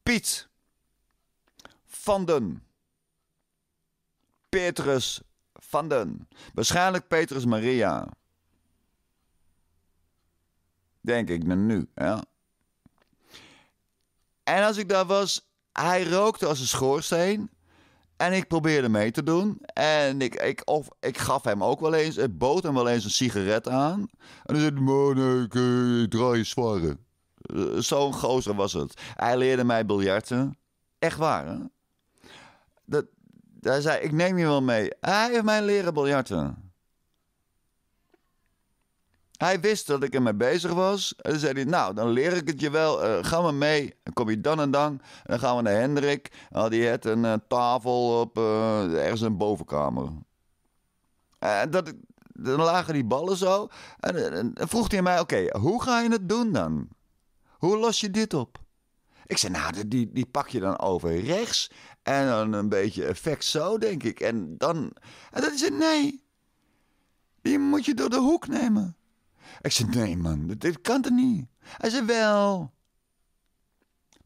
Piet van den. Petrus van den. Waarschijnlijk Petrus Maria. Denk ik nu. Ja. En als ik daar was, hij rookte als een schoorsteen. En ik probeerde mee te doen. En ik, ik, of, ik gaf hem ook wel eens, ik bood hem wel eens een sigaret aan. En dan zei hij, eh, nee, ik, draai je Zo eh, Zo'n gozer was het. Hij leerde mij biljarten. Echt waar, hè? Dat, hij zei, ik neem je wel mee. Hij heeft mij leren biljarten. Hij wist dat ik ermee bezig was. En toen zei hij, nou, dan leer ik het je wel. Uh, ga maar mee. Dan kom je dan en dan. dan gaan we naar Hendrik. Uh, die had een eh, tafel op eh, ergens een bovenkamer. En dat, dan lagen die ballen zo. En, dan vroeg hij mij, oké, hoe ga je het doen dan? Hoe los je dit op? Ik zei, nou, die, die pak je dan over rechts. En dan een beetje effect zo, denk ik. En dan... En dan zei, nee. Die moet je door de hoek nemen. Ik zei, nee man, dit, kan toch niet? Hij zei, wel.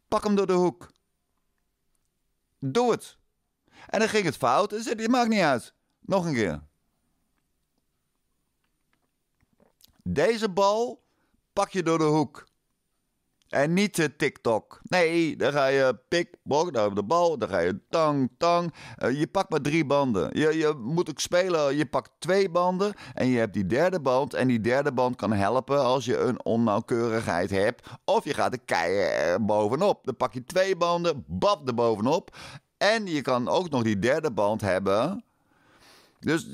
Pak hem door de hoek. Doe het. En dan ging het fout. En zei, dit maakt niet uit. Nog een keer. Deze bal pak je door de hoek. En niet uh, TikTok. Nee, dan ga je pik, bok, daar op de bal. Dan ga je tang, tang. Eh, je pakt maar drie banden. Je, je moet ook spelen. Je pakt twee banden en je hebt die derde band. En die derde band kan helpen als je een onnauwkeurigheid hebt. Of je gaat de keien bovenop. Dan pak je twee banden, bab er bovenop. En je kan ook nog die derde band hebben. Dus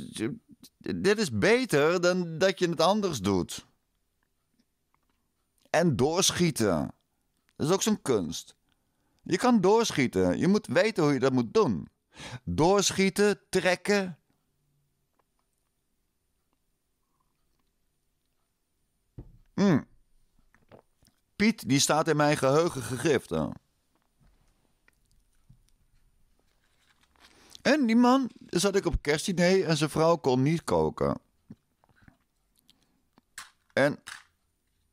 dit is beter dan dat je het anders doet. En doorschieten. Dat is ook zo'n kunst. Je kan doorschieten. Je moet weten hoe je dat moet doen. Doorschieten, trekken. Hmm. Piet, die staat in mijn geheugen gegrift. En die man zat ik op kerstdiner en zijn vrouw kon niet koken. En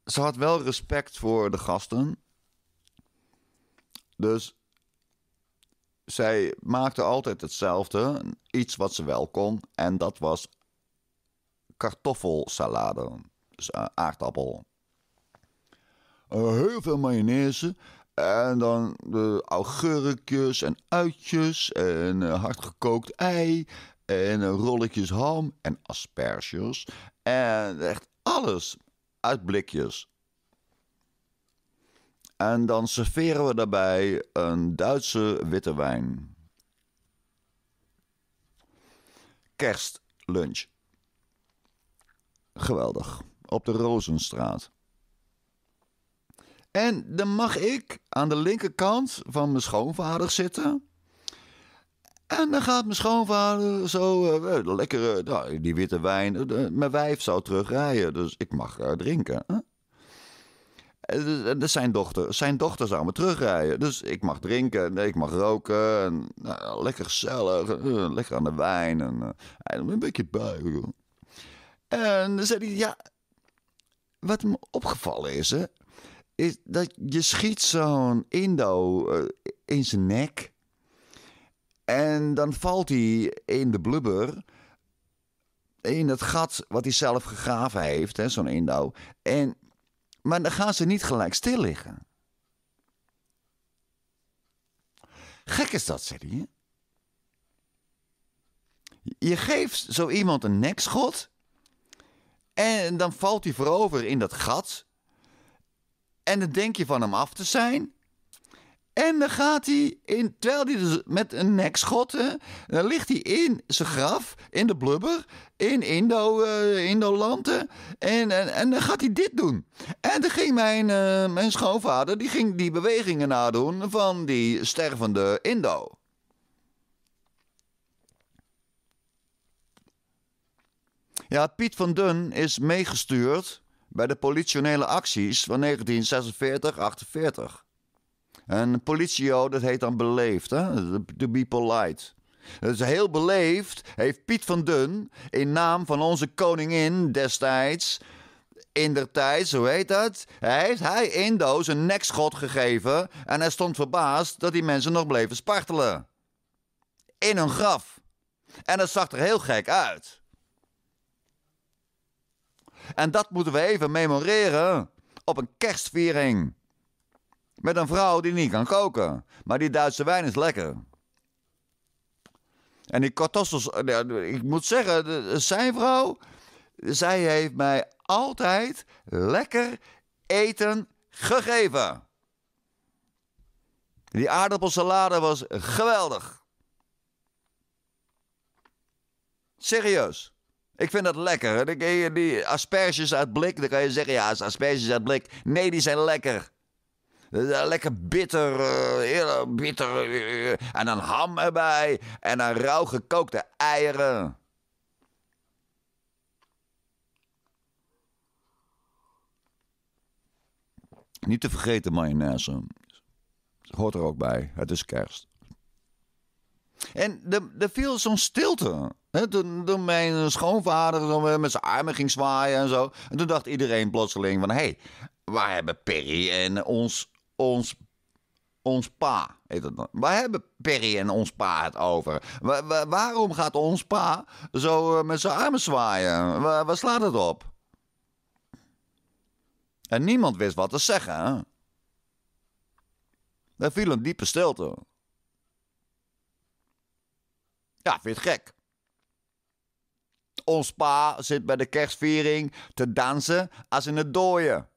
ze had wel respect voor de gasten. Dus zij maakte altijd hetzelfde. Iets wat ze wel kon. En dat was kartoffelsalade. Dus eh, aardappel. Eh, heel veel mayonaise. En dan de augurkjes en uitjes. En eh, hardgekookt ei. En rolletjes ham en asperges. En echt alles uitblikjes. En dan serveren we daarbij een Duitse witte wijn. Kerstlunch. Geweldig. Op de Rozenstraat. En dan mag ik aan de linkerkant van mijn schoonvader zitten. En dan gaat mijn schoonvader zo uh, eh, de eh, lekkere, eh, nou, die witte wijn. mijn wijf zou terugrijden, dus ik mag drinken. En dat dus, dus zijn dochter. Zijn dochter zou me terugrijden. Dus ik mag drinken en ik mag roken. En, nou, lekker gezellig. lekker aan de wijn. En, en een beetje buigen. En dan zei hij, ja, wat me opgevallen is, hè, is dat je schiet zo'n Indo in zijn nek. En dan valt hij in de blubber. In het gat wat hij zelf gegraven heeft, zo'n Indo. En, maar dan gaan ze niet gelijk stil liggen. Gek is dat, zei hij. Je geeft zo iemand een nekschot. En dan valt hij voorover in dat gat. En dan denk je van hem af te zijn. En dan gaat hij, in, terwijl hij dus met een nek schotten, dan ligt hij in zijn graf, in de blubber, in Indo, uh, En, en, en dan gaat hij dit doen. En dan ging mijn, eh, mijn schoonvader, die ging die bewegingen nadoen van die stervende Indo. Ja, Piet van Dun is meegestuurd bij de politionele acties van 1946-48. En politio, dat heet dan beleefd, hè? To be polite. Dus heel beleefd heeft Piet van Dun in naam van onze koningin destijds in der tijd, zo heet dat, heeft hij Indo's een nekschot gegeven en hij stond verbaasd dat die mensen nog bleven spartelen. In een graf. En dat zag er heel gek uit. En dat moeten we even memoreren op een kerstviering. Met een vrouw die niet kan koken. Maar die Duitse wijn is lekker. En die kartoffels, eh, ik moet zeggen, zijn vrouw, zij heeft mij altijd lekker eten gegeven. Die aardappelsalade was geweldig. Serieus. Ik vind dat lekker. Die asperges uit blik, dan kan je zeggen, ja, asperges uit blik. Nee, die zijn lekker. Eh, lekker bitter, eh, heel bitter. Eh, en dan ham erbij. En dan rauw gekookte eieren. Niet te vergeten mayonaise. Hoort er ook bij. Het is kerst. En er viel zo'n stilte. He, toen, toen, mijn schoonvader zo met zijn armen ging zwaaien en zo. En toen dacht iedereen plotseling van... Hé, hey, waar hebben Perry en ons ons ons pa. Waar hebben Perry en ons pa het over? waarom gaat ons pa zo eh, met zijn armen zwaaien? Wat waar slaat het op? En niemand wist wat te zeggen. Hè? Er viel een diepe stilte. Ja, vind het gek. Ons pa zit bij de kerstviering te dansen als in het dooien.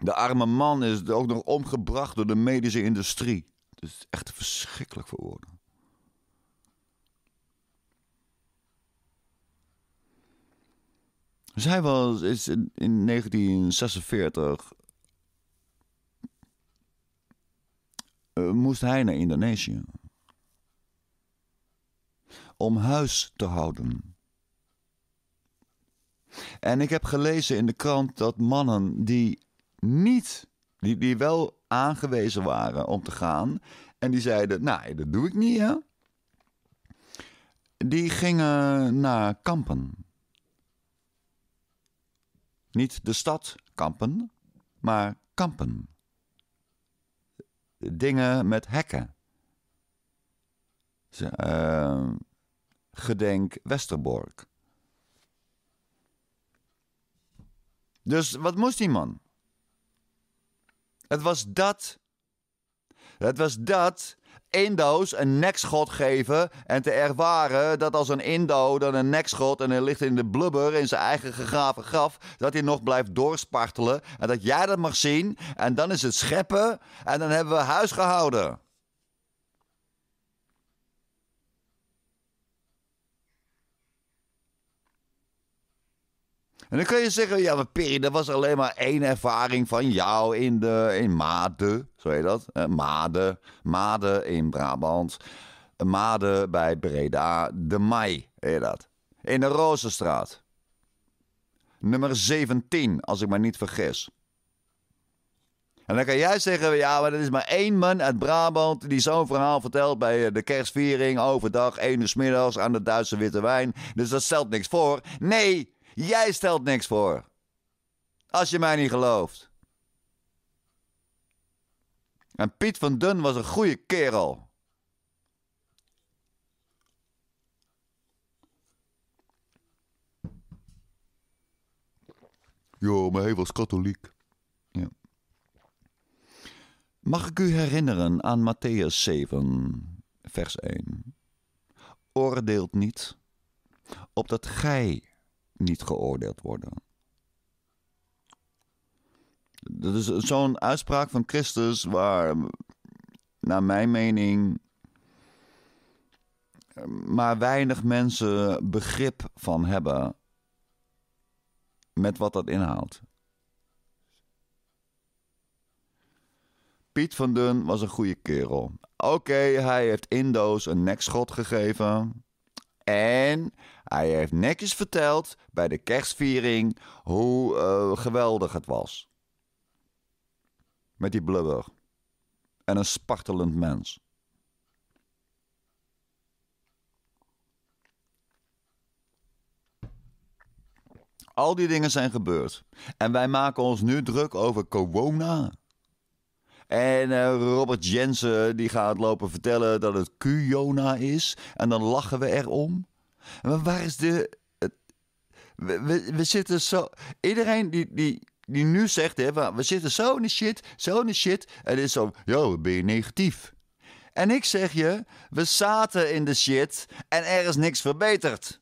De arme man is ook nog omgebracht door de medische industrie. Het is echt verschrikkelijk voor woorden. Zij dus was is in, 1946 eh, moest hij naar Indonesië om huis te houden. En ik heb gelezen in de krant dat mannen die niet. Die, die wel aangewezen waren om te gaan. En die zeiden, nou, dat doe ik niet, hè. Die gingen naar Kampen. Niet de stad Kampen, maar Kampen. Dingen met hekken. Ehm, gedenk Westerbork. Dus wat moest die man? Het was dat. Het was dat Indo's een nekschot geven en te ervaren dat als een Indo dan een nekschot en hij ligt in de blubber in zijn eigen gegraven graf, dat hij nog blijft doorspartelen en dat jij dat mag zien en dan is het scheppen en dan hebben we huis gehouden. En dan kun je zeggen, ja, maar Perry, dat was alleen maar één ervaring van jou in, de, in Maade. Zo heet dat? Eh, Maade. in Brabant. Maade bij Breda. De Mai heet dat. In de Rozenstraat. Nummer 17, als ik me niet vergis. En dan kan jij zeggen, ja, maar dat is maar één man uit Brabant die zo'n verhaal vertelt bij eh, de kerstviering overdag, één uur middags aan de Duitse witte wijn. Dus dat stelt niks voor. Nee, Jij stelt niks voor. Als je mij niet gelooft. En Piet van Dun was een goede kerel. Jo, maar hij was katholiek. Ja. Mag ik u herinneren aan Matthäus 7, vers 1? Oordeelt niet, opdat gij niet geoordeeld worden. Dat is zo'n uitspraak van Christus waar, naar mijn mening, maar weinig mensen begrip van hebben met wat dat inhoudt. Piet van Dun was een goede kerel. Oké, hij heeft Indo's een nekschot gegeven. En hij heeft netjes verteld bij de kerstviering hoe eh, geweldig het was. Met die blubber. En een spartelend mens. Al die dingen zijn gebeurd. En wij maken ons nu druk over corona. En eh, Robert Jensen eh, die gaat lopen vertellen dat het q is. En dan lachen we erom. Maar waar is de... we, we, we, zitten zo... Iedereen die... die die nu zegt, hè, we zitten zo in de shit, zo in de shit. En is zo, joh, ben je negatief. En ik zeg je, we zaten in de shit en er is niks verbeterd.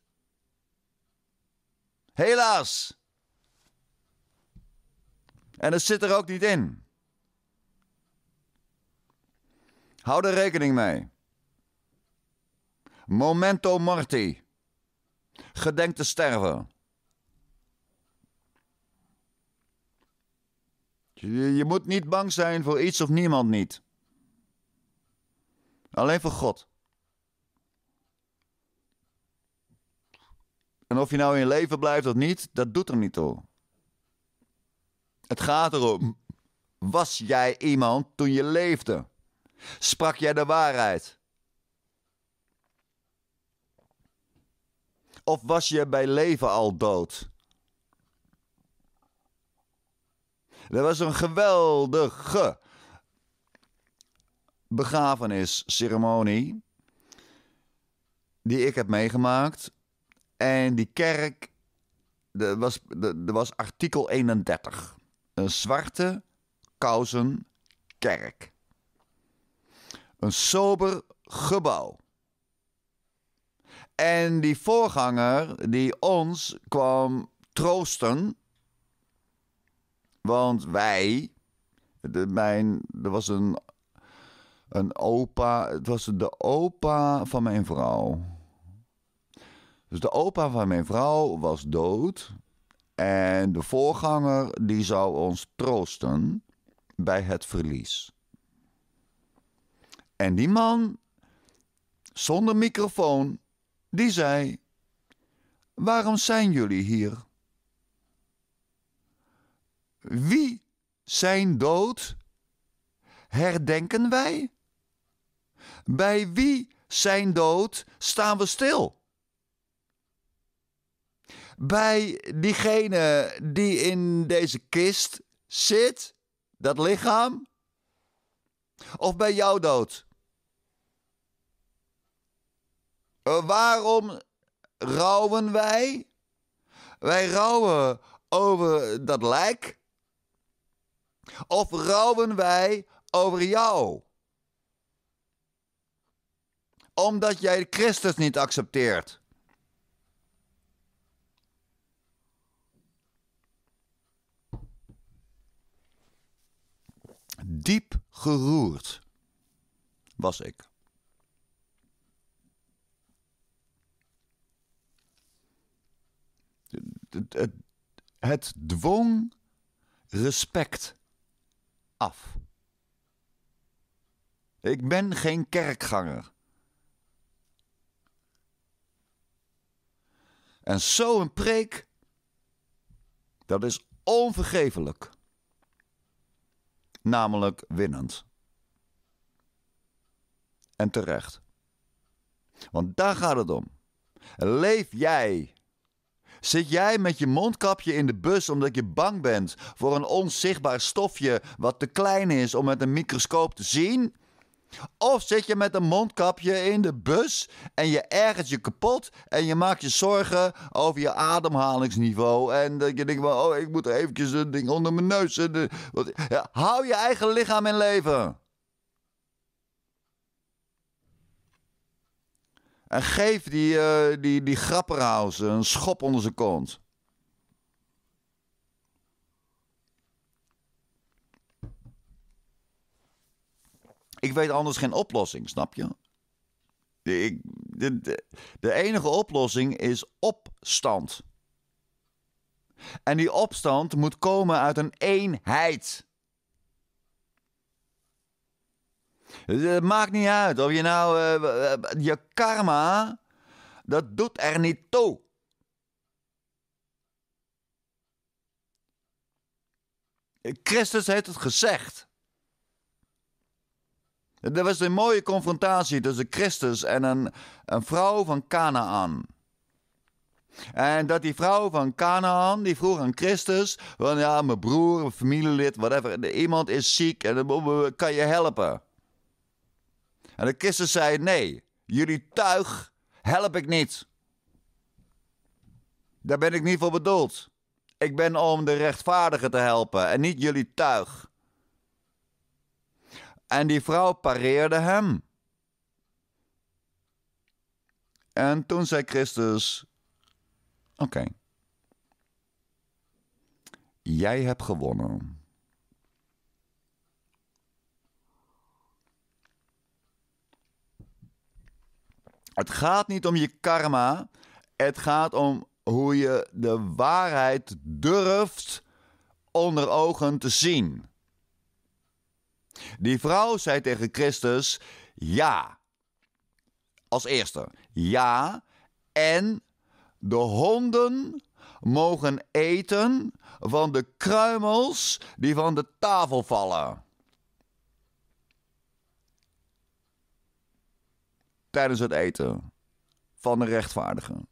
Helaas. En dat zit er ook niet in. Hou er rekening mee. Momento morti. Gedenk te sterven. Je, moet niet bang zijn voor iets of niemand niet. Alleen voor God. En of je nou in leven blijft of niet, dat doet er niet toe. Het gaat erom: was jij iemand toen je leefde? Sprak jij de waarheid? Of was je bij leven al dood? Dat was een geweldige begrafenisceremonie die ik heb meegemaakt. En die kerk, er was, was artikel 31. Een zwarte kousen kerk. Een sober gebouw. En die voorganger die ons kwam troosten, want wij, de, mijn, er was een, een opa, het was de opa van mijn vrouw. Dus de opa van mijn vrouw was dood. En de voorganger die zou ons troosten bij het verlies. En die man, zonder microfoon, die zei: Waarom zijn jullie hier? Wie zijn dood herdenken wij? Bij wie zijn dood staan we stil? Bij diegene die in deze kist zit, dat lichaam, of bij jouw dood? Eh, waarom rouwen wij? Wij rouwen over dat lijk. Of rouwen wij over jou? Omdat jij Christus niet accepteert. Diep geroerd was ik. Het, het, dwong respect af. Ik ben geen kerkganger. En zo'n preek, dat is onvergevelijk namelijk winnend. En terecht. Want daar gaat het om. Leef jij. Zit jij met je mondkapje in de bus omdat je bang bent voor een onzichtbaar stofje wat te klein is om met een microscoop te zien? Of zit je met een mondkapje in de bus en je ergert je kapot en je maakt je zorgen over je ademhalingsniveau. En dat je denkt, van, oh, ik moet eventjes een ding onder mijn neus. Ja, hou je eigen lichaam in leven. En geef die, uh, die, die grapperhuis een schop onder zijn kont. Ik weet anders geen oplossing, snap je? de, de, de enige oplossing is opstand. En die opstand moet komen uit een eenheid. Het maakt niet uit of je nou eh, je karma, dat doet er niet toe. Christus heeft het gezegd. Er was een mooie confrontatie tussen Christus en een, een vrouw van Canaan. En dat die vrouw van Canaan, die vroeg aan Christus: van ja, mijn broer, mijn familielid, whatever, iemand is ziek en eh, eh, eh, kan je helpen? En de Christus zei: nee, jullie tuig help ik niet. Daar ben ik niet voor bedoeld. Ik ben om de rechtvaardigen te helpen en niet jullie tuig. En die vrouw pareerde hem. En toen zei Christus: Oké, jij hebt gewonnen. Het gaat niet om je karma. Het gaat om hoe je de waarheid durft onder ogen te zien. Die vrouw zei tegen Christus: Ja. Als eerste: Ja. En de honden mogen eten van de kruimels die van de tafel vallen. Tijdens het eten van de rechtvaardigen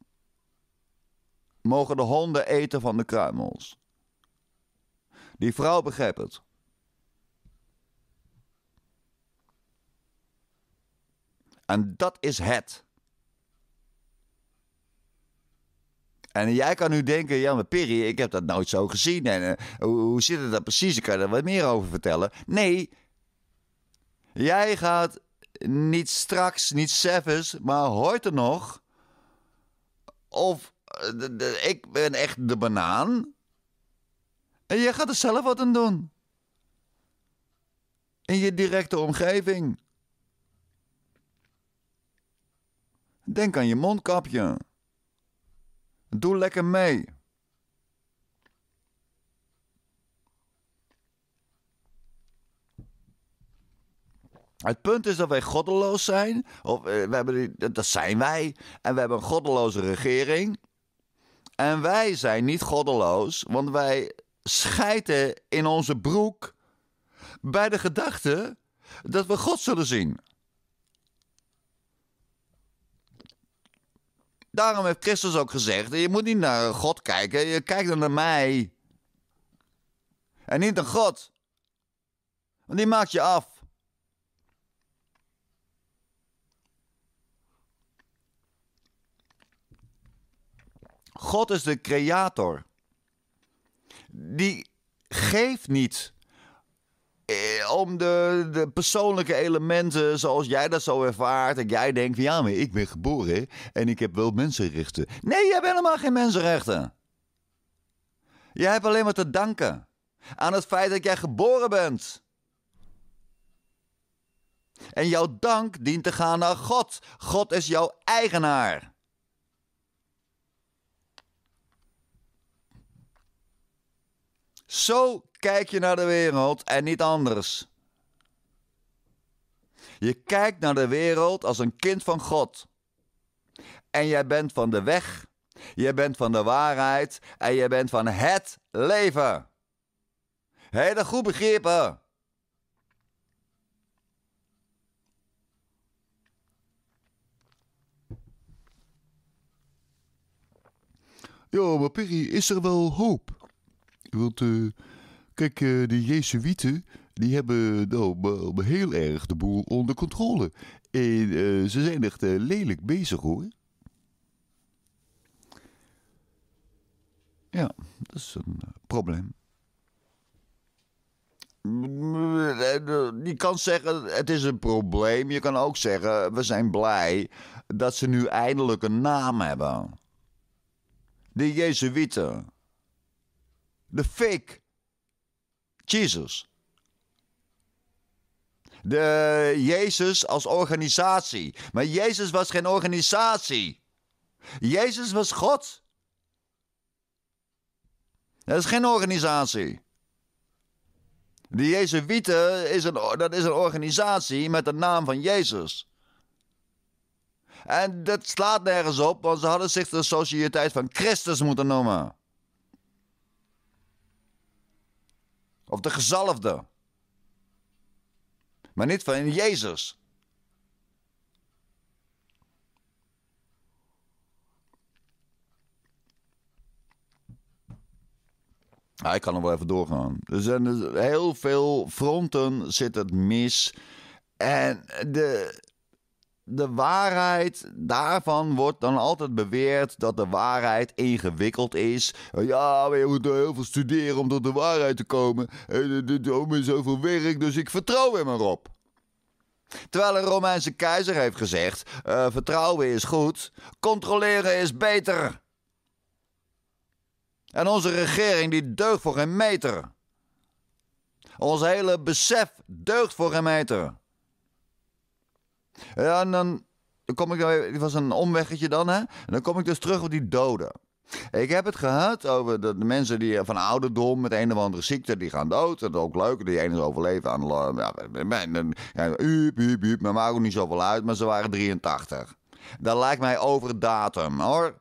mogen de honden eten van de kruimels. Die vrouw begreep het. En dat is het. En jij kan nu denken, ja maar Piri, ik heb dat nooit zo gezien. En eh, hoe, zit het dan precies? Ik kan daar wat meer over vertellen. Nee, jij gaat niet straks, niet zelfs, maar hoort er nog. Of eh, ik ben echt de banaan. En jij gaat er zelf wat aan doen. In je directe omgeving. Denk aan je mondkapje. Doe lekker mee. Het punt is dat wij goddeloos zijn. Of, eh, we hebben, dat zijn wij. En we hebben een goddeloze regering. En wij zijn niet goddeloos, want wij schijten in onze broek bij de gedachte dat we God zullen zien. Daarom heeft Christus ook gezegd: je moet niet naar God kijken, je kijkt dan naar mij. En niet naar God. Want die maakt je af. God is de creator. Die geeft niet. Eh, om de, de, persoonlijke elementen zoals jij dat zo ervaart. En jij denkt, ja, maar ik ben geboren en ik heb wel mensenrechten. Nee, jij hebt helemaal geen mensenrechten. Jij hebt alleen maar te danken aan het feit dat jij geboren bent. En jouw dank dient te gaan naar God. God is jouw eigenaar. Zo kijk je naar de wereld en niet anders. Je kijkt naar de wereld als een kind van God. En jij bent van de weg, jij bent van de waarheid en jij bent van het leven. Hele goed begrepen. Ja, maar Perry, is er wel hoop? Want uh, eh, Kijk, eh, de Jezuïeten, die hebben nou, heel erg de boel onder controle. En eh, ze zijn echt eh, lelijk bezig hoor. Ja, dat is een probleem. Je kan zeggen, het is een probleem. Je kan ook zeggen, we zijn blij dat ze nu eindelijk een naam hebben. De Jezuïeten. De fake. Jesus. De Jezus als organisatie. Maar Jezus was geen organisatie. Jezus was God. Dat is geen organisatie. De Jezuïeten is een, dat is een organisatie met de naam van Jezus. En dat slaat nergens op, want ze hadden zich de Sociëteit van Christus moeten noemen. Of de gezalfde. Maar niet van Jezus. Hij kan er wel even doorgaan. Er zijn dus heel veel fronten zit het mis. En de, de waarheid daarvan wordt dan altijd beweerd dat de waarheid ingewikkeld is. Ja, maar je moet heel veel studeren om tot de waarheid te komen. En eh, om oh, is zoveel werk, dus ik vertrouw hem erop. Terwijl een Romeinse keizer heeft gezegd: eh, vertrouwen is goed, controleren is beter. En onze regering die deugt voor een meter. Ons hele besef deugt voor een meter. Ja, en dan kom ik, het was een omweggetje dan, hè. En dan kom ik dus terug op die doden. Ik heb het gehad over de, de, mensen die van ouderdom met een of andere ziekte, die gaan dood. Dat is ook leuk, die ene is overleven aan... Ja, ja, uip, uip, uip, maar maakt ook niet zoveel uit, maar ze waren 83. Dat lijkt mij over datum, hoor.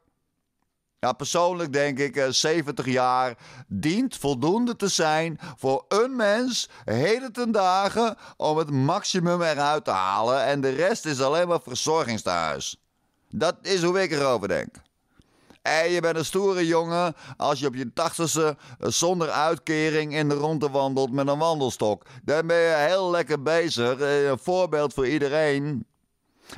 Ja, persoonlijk denk ik 70 eh, jaar dient voldoende te zijn voor een mens heden ten dagen om het maximum eruit te halen en de rest is alleen maar verzorgingstehuis. Dat is hoe ik erover denk. En je bent een stoere jongen als je op je tachtigste eh, zonder uitkering in de ronde wandelt met een wandelstok. Dan ben je heel lekker bezig, eh, een voorbeeld voor iedereen.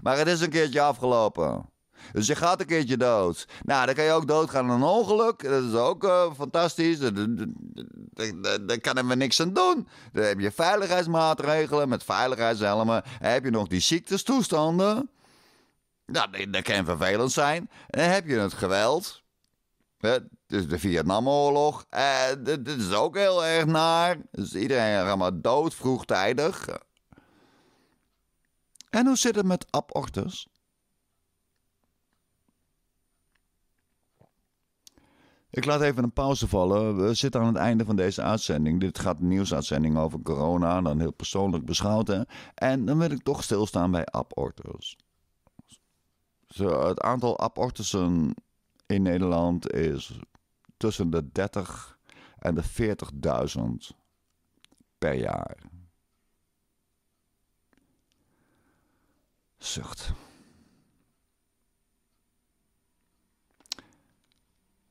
Maar het is een keertje afgelopen. Dus je gaat een keertje dood. Nou, dan kan je ook doodgaan aan een ongeluk. Dat is ook eh, fantastisch. Daar kan we niks aan doen. Dan heb je veiligheidsmaatregelen met veiligheidshelmen. Dan heb je nog die ziektestoestanden. Nou, dat kan vervelend zijn. En dan heb je het geweld. Dus de Vietnamoorlog. Eh, dit is ook heel erg naar. Dus iedereen gaat maar dood vroegtijdig. En hoe zit het met abortus? Ik laat even een pauze vallen. We zitten aan het einde van deze uitzending. Dit gaat een nieuwsuitzending over corona, dan heel persoonlijk beschouwd. Hè? En dan wil ik toch stilstaan bij abortus. Zo, het aantal abortussen in Nederland is tussen de 30 en de 40.000 per jaar. Zucht.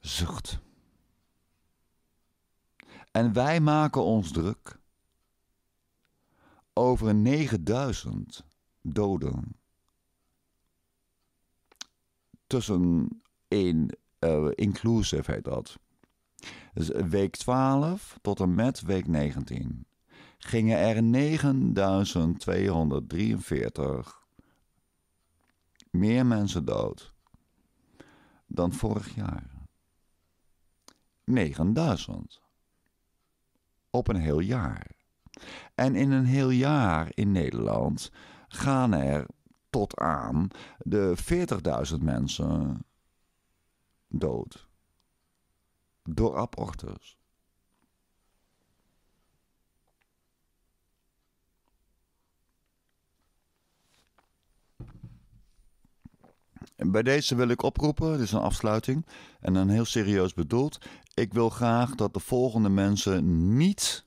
zucht. En wij maken ons druk over 9000 doden tussen in uh, eh, inclusive heet dat. Dus week 12 tot en met week 19 gingen er 9243 meer mensen dood dan vorig jaar. 9000. Op een heel jaar. En in een heel jaar in Nederland gaan er tot aan de 40.000 mensen dood. Door abortus. En bij deze wil ik oproepen, dit is een afsluiting en dan heel serieus bedoeld. Ik wil graag dat de volgende mensen niet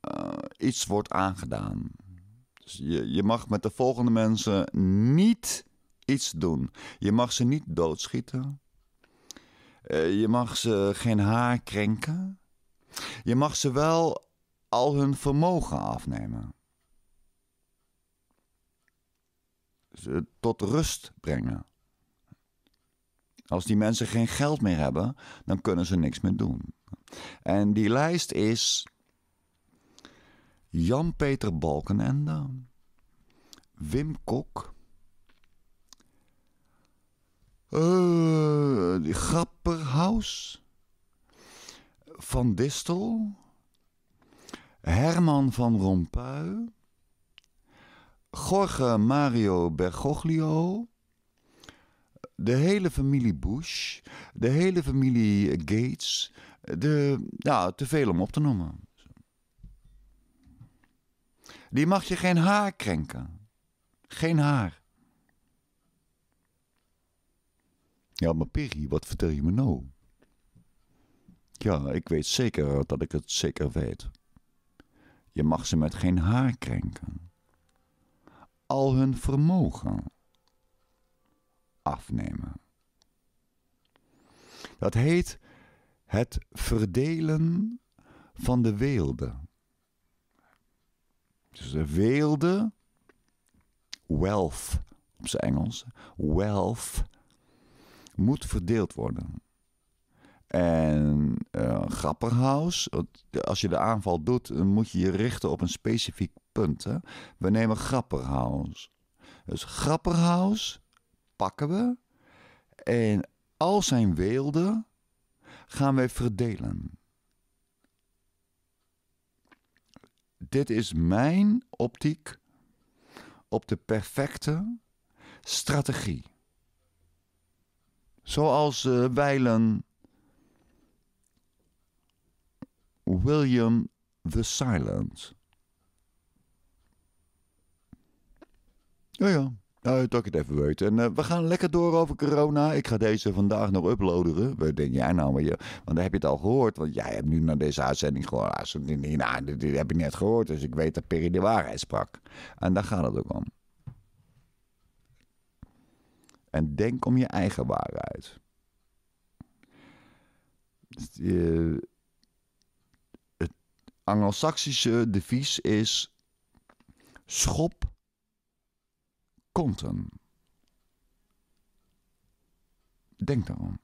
eh, iets wordt aangedaan. Dus je, je mag met de volgende mensen niet iets doen. Je mag ze niet doodschieten. Eh, je mag ze geen haar krenken. Je mag ze wel al hun vermogen afnemen. tot rust brengen. Als die mensen geen geld meer hebben, dan kunnen ze niks meer doen. En die lijst is Jan-Peter Balkenende, Wim Kok, uh, Grapperhaus, Van Distel, Herman van Rompuy, Gorge Mario Bergoglio, de hele familie Bush, de hele familie Gates. De, ja, te veel om op te noemen. Die mag je geen haar krenken. Geen haar. Ja, maar Piri, wat vertel je me nou? Ja, ik weet zeker dat ik het zeker weet. Je mag ze met geen haar krenken al hun vermogen afnemen. Dat heet het verdelen van de weelde. Dus de weelde, wealth op zijn Engels, wealth moet verdeeld worden. En uh, eh, Grapperhaus, als je de aanval doet, dan moet je je richten op een specifiek punt. Hè? We nemen Grapperhaus. Dus Grapperhaus pakken we. En al zijn weelden gaan wij verdelen. Dit is mijn optiek op de perfecte strategie. Zoals uh, Weilen William the Silent. Ja, ja. Nou, dat ik het even weet. En eh, we gaan lekker door over corona. Ik ga deze vandaag nog uploaden. Wat denk jij nou? Want, je, want dan heb je het al gehoord. Want jij hebt nu naar deze uitzending gewoon... Ah, nou, dit, heb ik net gehoord. Dus ik weet dat Perry de waarheid sprak. En daar gaat het ook om. En denk om je eigen waarheid. Dus, eh, Angelsaksische devies is schop konten. Denk daarom.